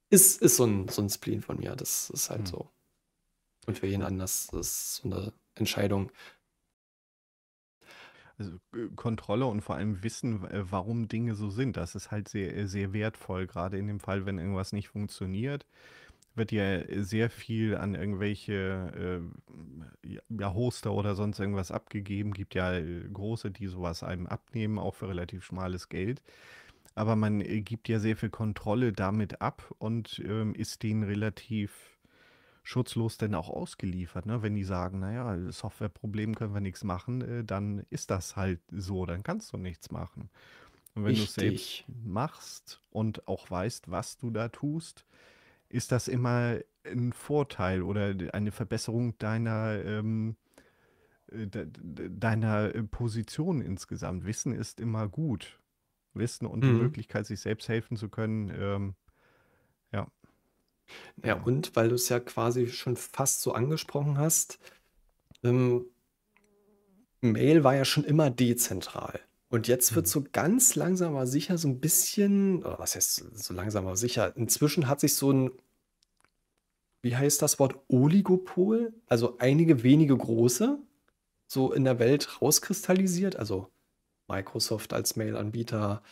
Ist, ist so, ein, so ein Spleen von mir. Das ist halt mhm. so. Und für jeden anders. Das ist so eine Entscheidung. Also äh, Kontrolle und vor allem Wissen, äh, warum Dinge so sind, das ist halt sehr, äh, sehr wertvoll. Gerade in dem Fall, wenn irgendwas nicht funktioniert, wird ja sehr viel an irgendwelche äh, ja, Hoster oder sonst irgendwas abgegeben. Gibt ja große, die sowas einem abnehmen, auch für relativ schmales Geld. Aber man äh, gibt ja sehr viel Kontrolle damit ab und ähm, ist denen relativ schutzlos denn auch ausgeliefert? Ne? Wenn die sagen, naja, Softwareproblem können wir nichts machen, äh, dann ist das halt so, dann kannst du nichts machen. Und wenn du es selbst machst und auch weißt, was du da tust, ist das immer ein Vorteil oder eine Verbesserung deiner, ähm, äh, de, deiner äh, Position insgesamt. Wissen ist immer gut. Wissen und mhm. die Möglichkeit, sich selbst helfen zu können, ähm, ja, ja, äh, und weil du es ja quasi schon fast so angesprochen hast, ähm, Mail war ja schon immer dezentral. Und jetzt wird mhm. so ganz langsam aber sicher so ein bisschen, oder was heißt so langsam aber sicher, inzwischen hat sich so ein, wie heißt das Wort, Oligopol, also einige wenige große, so in der Welt rauskristallisiert. Also Microsoft als Mail-Anbieter,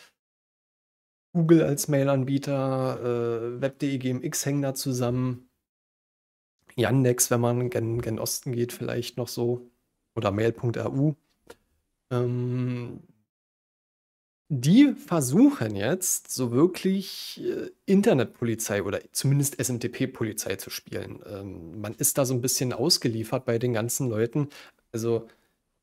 Google als Mail-Anbieter, äh, Web.de, GMX hängen da zusammen. Yandex, wenn man gen, gen Osten geht, vielleicht noch so. Oder mail.ru. Ähm, die versuchen jetzt so wirklich äh, Internetpolizei oder zumindest SMTP-Polizei zu spielen. Ähm, man ist da so ein bisschen ausgeliefert bei den ganzen Leuten. Also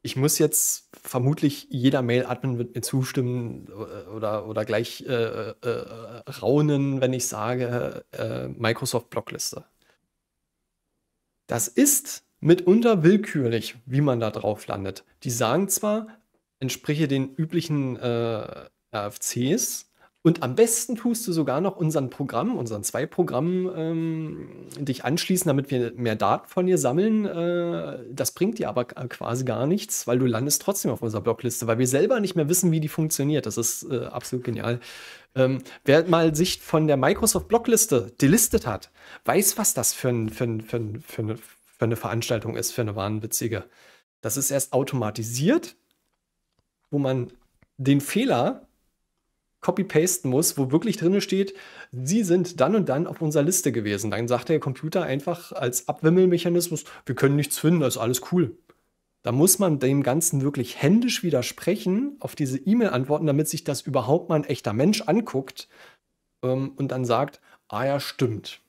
ich muss jetzt vermutlich jeder Mail-Admin wird mir zustimmen äh, oder, oder gleich äh, äh, äh, raunen, wenn ich sage äh, Microsoft Blockliste. Das ist mitunter willkürlich, wie man da drauf landet. Die sagen zwar, entspreche den üblichen äh, RFCs, und am besten tust du sogar noch unseren Programm, unseren zwei Programmen ähm, dich anschließen, damit wir mehr Daten von dir sammeln. Äh, das bringt dir aber äh, quasi gar nichts, weil du landest trotzdem auf unserer Blockliste, weil wir selber nicht mehr wissen, wie die funktioniert. Das ist äh, absolut genial. Ähm, wer mal sich von der Microsoft Blockliste delistet hat, weiß, was das für, ein, für, ein, für, ein, für, eine, für eine Veranstaltung ist, für eine wahnwitzige. Das ist erst automatisiert, wo man den Fehler copy-pasten muss, wo wirklich drin steht, Sie sind dann und dann auf unserer Liste gewesen. Dann sagt der Computer einfach als Abwimmelmechanismus, wir können nichts finden, das ist alles cool. Da muss man dem Ganzen wirklich händisch widersprechen, auf diese E-Mail antworten, damit sich das überhaupt mal ein echter Mensch anguckt ähm, und dann sagt, ah ja, stimmt.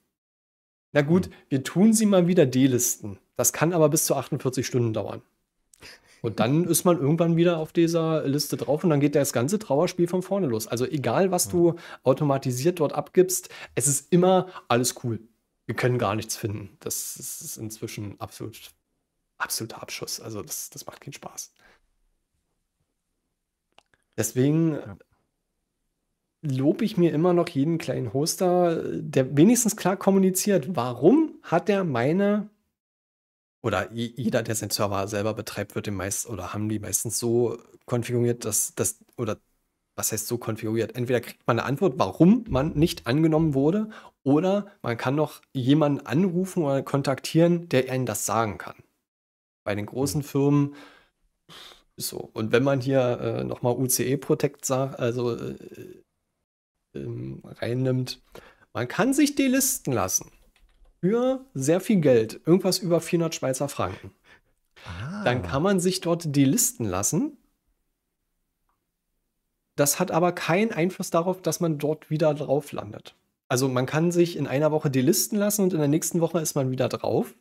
Na gut, hm. wir tun sie mal wieder delisten. Das kann aber bis zu 48 Stunden dauern. Und dann ist man irgendwann wieder auf dieser Liste drauf und dann geht das ganze Trauerspiel von vorne los. Also egal, was du automatisiert dort abgibst, es ist immer alles cool. Wir können gar nichts finden. Das ist inzwischen absolut, absoluter Abschuss. Also das, das macht keinen Spaß. Deswegen ja. Äh, lobe ich mir immer noch jeden kleinen Hoster, der wenigstens klar kommuniziert, warum hat er meine oder jeder, der seinen Server selber betreibt, wird den meist oder haben die meistens so konfiguriert, dass das oder was heißt so konfiguriert? Entweder kriegt man eine Antwort, warum man nicht angenommen wurde, oder man kann noch jemanden anrufen oder kontaktieren, der einen das sagen kann. Bei den großen hm. Firmen so. Und wenn man hier äh, nochmal UCE Protect sagt, also äh, äh, reinnimmt, man kann sich delisten lassen für sehr viel Geld, irgendwas über 400 Schweizer Franken. Ah. Dann kann man sich dort die Listen lassen. Das hat aber keinen Einfluss darauf, dass man dort wieder drauf landet. Also man kann sich in einer Woche delisten lassen und in der nächsten Woche ist man wieder drauf.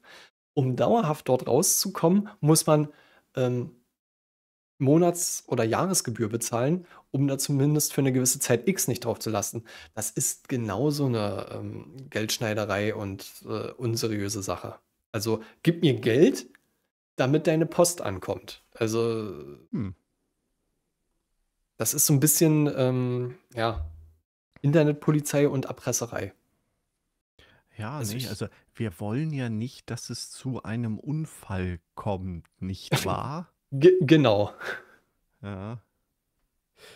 Um dauerhaft dort rauszukommen, muss man ähm, Monats- oder Jahresgebühr bezahlen, um da zumindest für eine gewisse Zeit X nicht drauf zu lassen. Das ist genauso eine ähm, Geldschneiderei und äh, unseriöse Sache. Also gib mir Geld, damit deine Post ankommt. Also hm. das ist so ein bisschen ähm, ja Internetpolizei und Erpresserei. Ja, also, nee, also wir wollen ja nicht, dass es zu einem Unfall kommt, nicht wahr? G genau. Ja.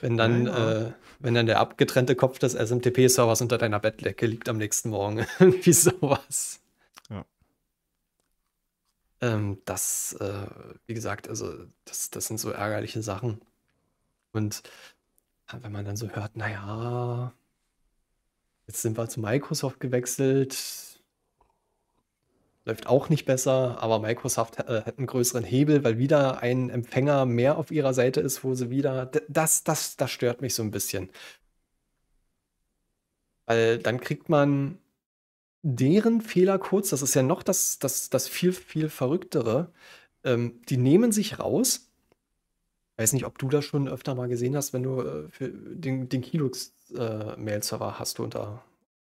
Wenn dann, ja, ja. Äh, wenn dann der abgetrennte Kopf des SMTP-Servers unter deiner Bettdecke liegt am nächsten Morgen. <laughs> Wie sowas. Ja. Ähm, das, äh, wie gesagt, also das, das sind so ärgerliche Sachen. Und wenn man dann so hört, naja, jetzt sind wir zu Microsoft gewechselt, läuft auch nicht besser, aber Microsoft äh, hat einen größeren Hebel, weil wieder ein Empfänger mehr auf ihrer Seite ist, wo sie wieder. Das, das, das stört mich so ein bisschen. Weil dann kriegt man deren Fehler kurz, das ist ja noch das, das, das viel, viel Verrücktere. Ähm, die nehmen sich raus. Ich weiß nicht, ob du das schon öfter mal gesehen hast, wenn du äh, den, den Kilux-Mail-Server äh, hast du unter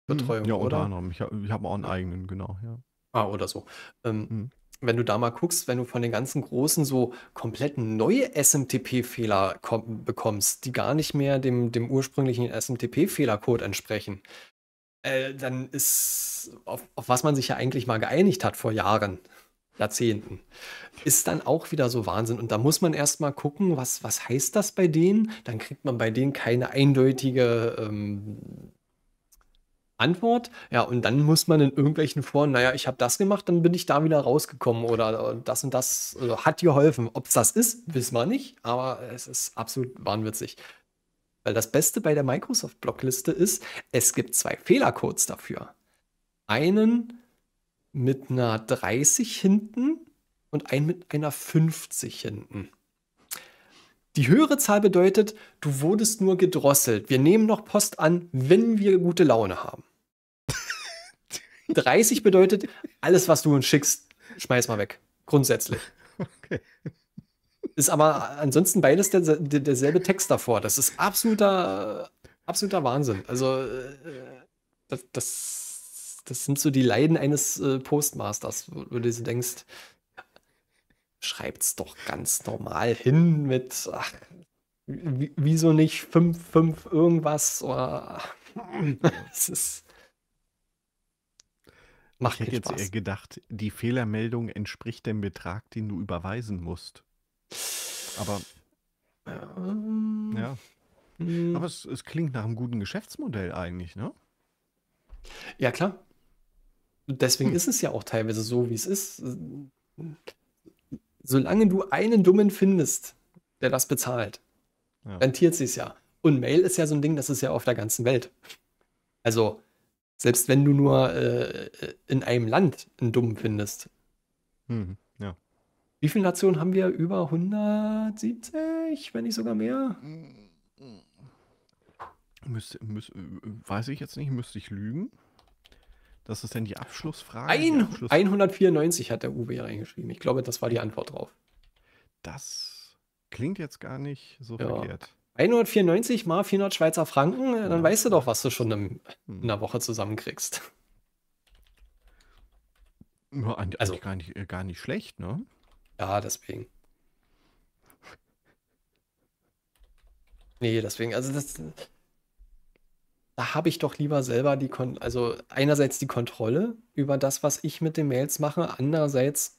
hm, Betreuung. Ja, unter oder? anderem. Ich habe hab auch einen eigenen, genau, ja. Ah, oder so. Ähm, mhm. Wenn du da mal guckst, wenn du von den ganzen großen so komplett neue SMTP-Fehler bekommst, die gar nicht mehr dem, dem ursprünglichen SMTP-Fehlercode entsprechen, äh, dann ist, auf, auf was man sich ja eigentlich mal geeinigt hat vor Jahren, Jahrzehnten. Ist dann auch wieder so Wahnsinn. Und da muss man erst mal gucken, was, was heißt das bei denen? Dann kriegt man bei denen keine eindeutige ähm, Antwort. Ja, und dann muss man in irgendwelchen Foren, naja, ich habe das gemacht, dann bin ich da wieder rausgekommen oder äh, das und das also, hat geholfen. Ob es das ist, wissen wir nicht, aber es ist absolut wahnwitzig. Weil das Beste bei der Microsoft-Blockliste ist, es gibt zwei Fehlercodes dafür. Einen mit einer 30 hinten und einen mit einer 50 hinten. Die höhere Zahl bedeutet, du wurdest nur gedrosselt. Wir nehmen noch Post an, wenn wir gute Laune haben. 30 bedeutet, alles, was du uns schickst, schmeiß mal weg. Grundsätzlich. Okay. Ist aber ansonsten beides der, der, derselbe Text davor. Das ist absoluter, absoluter Wahnsinn. Also, äh, das, das, das sind so die Leiden eines äh, Postmasters, wo du so denkst, schreibt's doch ganz normal hin mit, ach, wieso nicht 5, 5 irgendwas oder. <laughs> Es ist. Macht Ich hätte keinen jetzt eher gedacht, die Fehlermeldung entspricht dem Betrag, den du überweisen musst. Aber Ähm, ja, hm. aber es, es klingt nach einem guten Geschäftsmodell eigentlich, ne? Ja, klar. Deswegen Hm. ist es ja auch teilweise so, wie es ist. Solange du einen Dummen findest, der das bezahlt, Ja. rentiert es ja. Und Mail ist ja so ein Ding, das ist ja auf der ganzen Welt. Also, selbst wenn du nur äh, in einem Land einen Dummen findest. Mhm, ja. Wie viele Nationen haben wir? Über 170, wenn nicht sogar mehr? Müsste, müß, weiß ich jetzt nicht, müsste ich lügen? Das ist denn die Abschlussfrage. Ein, die Abschluss 194 hat der Uwe hier reingeschrieben. Ich glaube, das war die Antwort drauf. Das klingt jetzt gar nicht so ja. verkehrt. 194 mal 400 Schweizer Franken, äh, dann ja. weißt du doch, was du schon in, in hm. einer Woche zusammenkriegst. Ja, also gar nicht, äh, gar nicht schlecht, ne? Ja, deswegen. Nee, deswegen, also das. Da habe ich doch lieber selber die, Kon also einerseits die Kontrolle über das, was ich mit den Mails mache, andererseits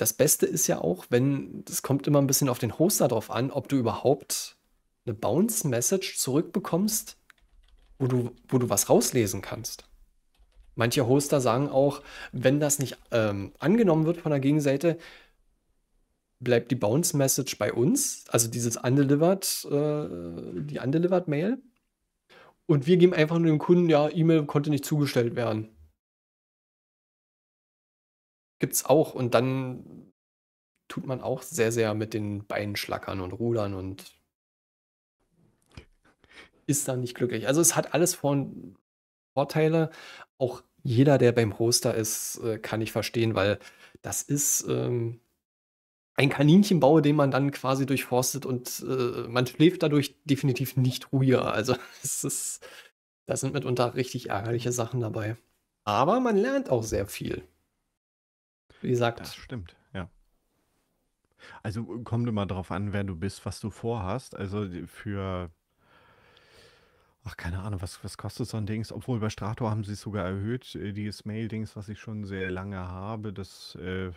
das Beste ist ja auch, wenn, das kommt immer ein bisschen auf den Hoster drauf an, ob du überhaupt eine Bounce-Message zurückbekommst, wo du, wo du was rauslesen kannst. Manche Hoster sagen auch, wenn das nicht ähm, angenommen wird von der Gegenseite, bleibt die Bounce-Message bei uns, also dieses Undelivered, äh, die Undelivered-Mail. Und wir geben einfach nur dem Kunden, ja, E-Mail konnte nicht zugestellt werden gibt es auch und dann tut man auch sehr, sehr mit den Beinen schlackern und rudern und ist dann nicht glücklich. Also es hat alles Vor Vorteile. Auch jeder, der beim Hoster ist, äh, kann ich verstehen, weil das ist ähm, ein Kaninchenbau, den man dann quasi durchforstet und äh, man schläft dadurch definitiv nicht ruhiger. Also <laughs> es ist, da sind mitunter richtig ärgerliche Sachen dabei. Aber man lernt auch sehr viel. Wie gesagt. Das stimmt, ja. Also kommt immer drauf an, wer du bist, was du vorhast. Also für Ach, keine Ahnung, was, was kostet so ein Dings? Obwohl bei Strato haben sie es sogar erhöht. Äh, dieses Mail-Dings, was ich schon sehr lange habe, das, äh,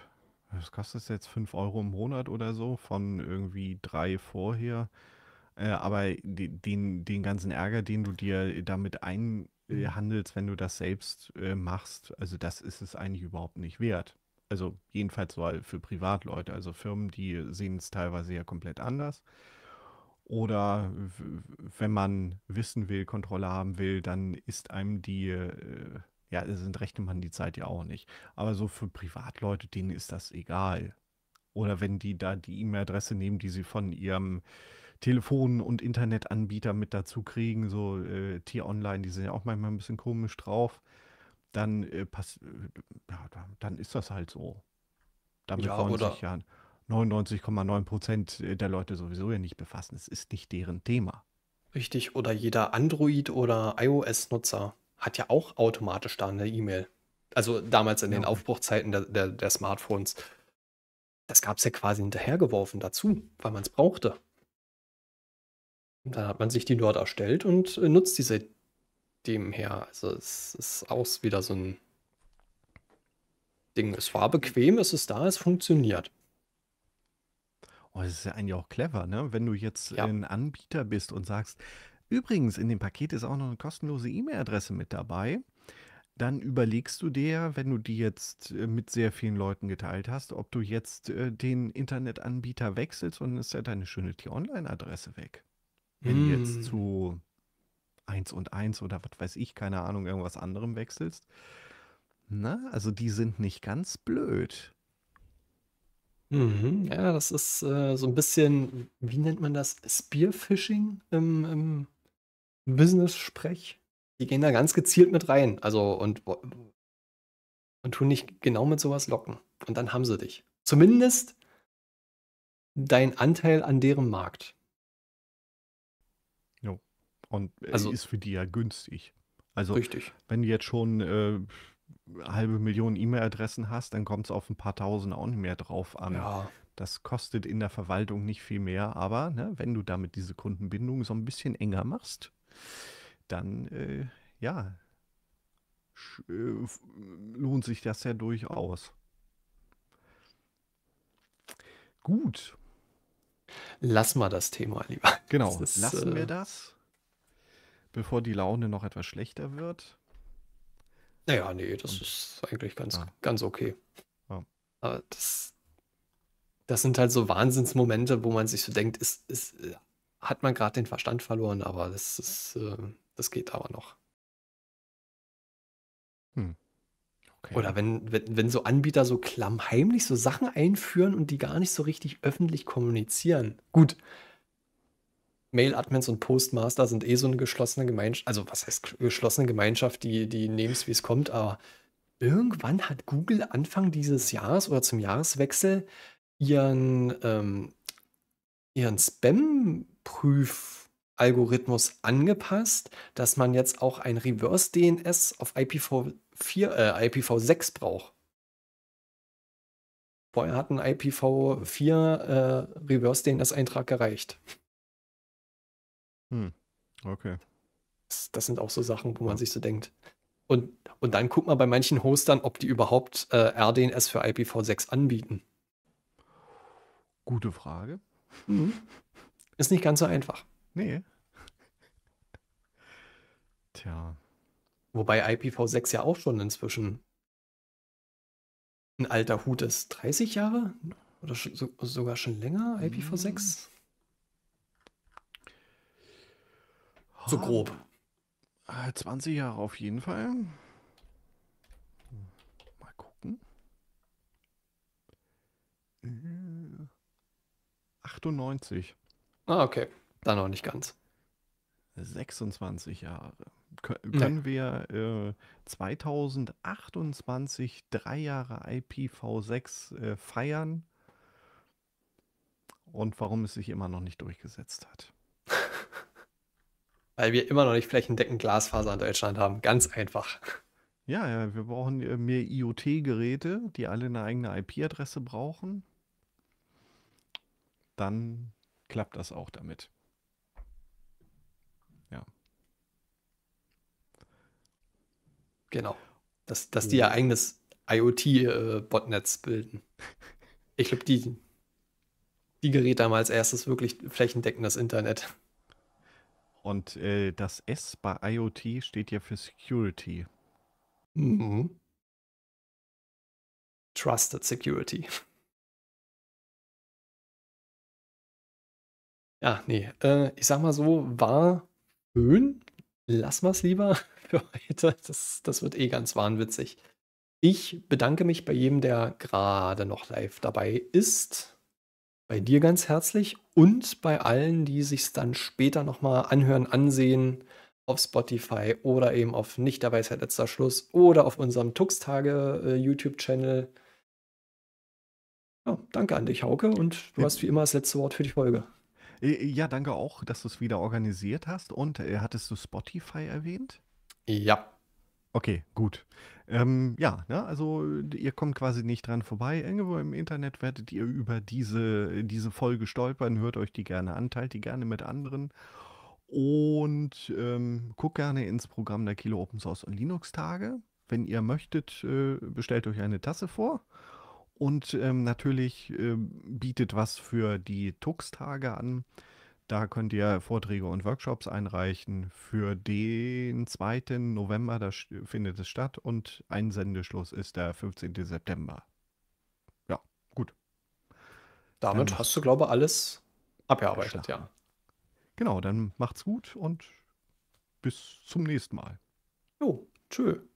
das kostet jetzt 5 Euro im Monat oder so, von irgendwie drei vorher. Äh, aber den, den ganzen Ärger, den du dir damit einhandelst, wenn du das selbst äh, machst, also das ist es eigentlich überhaupt nicht wert. Also jedenfalls so für Privatleute, also Firmen, die sehen es teilweise ja komplett anders. Oder wenn man wissen will, Kontrolle haben will, dann ist einem die, äh, ja, sind rechte man die Zeit ja auch nicht. Aber so für Privatleute, denen ist das egal. Oder wenn die da die E-Mail-Adresse nehmen, die sie von ihrem Telefon- und Internetanbieter mit dazu kriegen, so äh, T-Online, die sind ja auch manchmal ein bisschen komisch drauf dann, äh, pass, ja, dann ist das halt so. Damit ja, wollen sich ja 99,9 Prozent der Leute sowieso ja nicht befassen. Es ist nicht deren Thema. Richtig, oder jeder Android- oder iOS-Nutzer hat ja auch automatisch da eine E-Mail. Also damals in ja. den Aufbruchzeiten der, der, der Smartphones. Das gab es ja quasi hinterhergeworfen dazu, weil man es brauchte. Und dann hat man sich die dort erstellt und äh, nutzt diese dem her. Also es ist auch wieder so ein Ding. Es war bequem, es ist da, es funktioniert. Oh, das ist ja eigentlich auch clever, ne? Wenn du jetzt ja. ein Anbieter bist und sagst, übrigens, in dem Paket ist auch noch eine kostenlose E-Mail-Adresse mit dabei, dann überlegst du dir, wenn du die jetzt äh, mit sehr vielen Leuten geteilt hast, ob du jetzt äh, den Internetanbieter wechselst und ist ja deine schöne T-Online-Adresse weg. Wenn hm. du jetzt zu eins und eins oder was weiß ich, keine Ahnung, irgendwas anderem wechselst. Na, also die sind nicht ganz blöd. Mhm, ja, das ist äh, so ein bisschen, wie nennt man das? Spearfishing im, im Business-Sprech. Die gehen da ganz gezielt mit rein. Also und, und tun nicht genau mit sowas locken. Und dann haben sie dich. Zumindest dein Anteil an deren Markt. Und äh, also, ist für die ja günstig. Also, richtig. wenn du jetzt schon äh, halbe Million E-Mail-Adressen hast, dann kommt es auf ein paar Tausend auch nicht mehr drauf an. Ja. Das kostet in der Verwaltung nicht viel mehr, aber ne, wenn du damit diese Kundenbindung so ein bisschen enger machst, dann äh, ja, äh, lohnt sich das ja durchaus. Gut. Lass mal das Thema lieber. Genau, das ist, lassen wir äh, das bevor die Laune noch etwas schlechter wird. Naja, nee, das Und, ist eigentlich ganz, ja. ganz okay. Ja. Aber das, das sind halt so Wahnsinnsmomente, wo man sich so denkt, ist, ist, äh, hat man gerade den Verstand verloren, aber das ist, äh, das geht aber noch. Hm. Okay. Oder wenn, wenn, wenn so Anbieter so klammheimlich so Sachen einführen und die gar nicht so richtig öffentlich kommunizieren. Gut, Mail-Admins und Postmaster sind eh so eine geschlossene Gemeinschaft. Also, was heißt geschlossene Gemeinschaft? Die, die nehmen es, wie es kommt. Aber irgendwann hat Google Anfang dieses Jahres oder zum Jahreswechsel ihren, ähm, ihren Spam-Prüf-Algorithmus angepasst, dass man jetzt auch ein Reverse-DNS auf IPv4, äh, IPv6 braucht. Vorher hat ein IPv4 äh, Reverse DNS-Eintrag gereicht. Hm. Okay. Das, das, sind auch so Sachen, wo man ja. sich so denkt. Und, und dann guckt man bei manchen Hostern, ob die überhaupt äh, RDNS für IPv6 anbieten. Gute Frage. Mhm. <laughs> Ist nicht ganz so einfach. Nee. <laughs> Tja. Wobei IPv6 ja auch schon inzwischen ein alter Hut ist. 30 Jahre? Oder so, sogar schon länger? Hm. IPv6? So ah. grob. 20 ah, Jahre auf jeden Fall. Hm. Mal gucken. 98. Äh, ah, okay. Dann noch nicht ganz. 26 Jahre. Können nee. wir äh, 2028 drei Jahre IPv6 äh, feiern? Und warum es sich immer noch nicht durchgesetzt hat? weil wir immer noch nicht flächendeckend Glasfaser in Deutschland haben. Ganz einfach. Ja, ja, wir brauchen äh, mehr IoT-Geräte, die alle eine eigene IP-Adresse brauchen. Dann klappt das auch damit. Ja. Genau. Dass, dass die ihr eigenes IoT-Botnetz äh, bilden. Ich glaube, die, die gerät als erstes wirklich flächendeckendes Internet. Und äh, das S bei IoT steht ja für Security. Mhm. Trusted Security. Ja, nee. Äh, ich sag mal so, war schön. Lassen wir es lieber <laughs> für heute. Das, das wird eh ganz wahnwitzig. Ich bedanke mich bei jedem, der gerade noch live dabei ist bei dir ganz herzlich und bei allen, die sich es dann später nochmal anhören, ansehen auf Spotify oder eben auf Nicht dabei ist der letzter Schluss oder auf unserem Tuxtage äh, YouTube-Channel. Ja, danke an dich, Hauke, und du ja. hast wie immer das letzte Wort für die Folge. Äh, äh, ja, danke auch, dass du es wieder organisiert hast. Und äh, hattest du Spotify erwähnt? Ja. Okay, gut. Ähm, ja, ne? also ihr kommt quasi nicht dran vorbei. Irgendwo im Internet werdet ihr über diese, diese Folge stolpern, hört euch die gerne an, teilt die gerne mit anderen und ähm, guckt gerne ins Programm der Kilo Open Source und Linux Tage. Wenn ihr möchtet, äh, bestellt euch eine Tasse vor. Und ähm, natürlich äh, bietet was für die Tux-Tage an. Da könnt ihr Vorträge und Workshops einreichen. Für den 2. November da findet es statt und ein Sendeschluss ist der 15. September. Ja, gut. Damit dann hast du, glaube ich, alles abgearbeitet, ja. Genau, dann macht's gut und bis zum nächsten Mal. Jo, tschüss.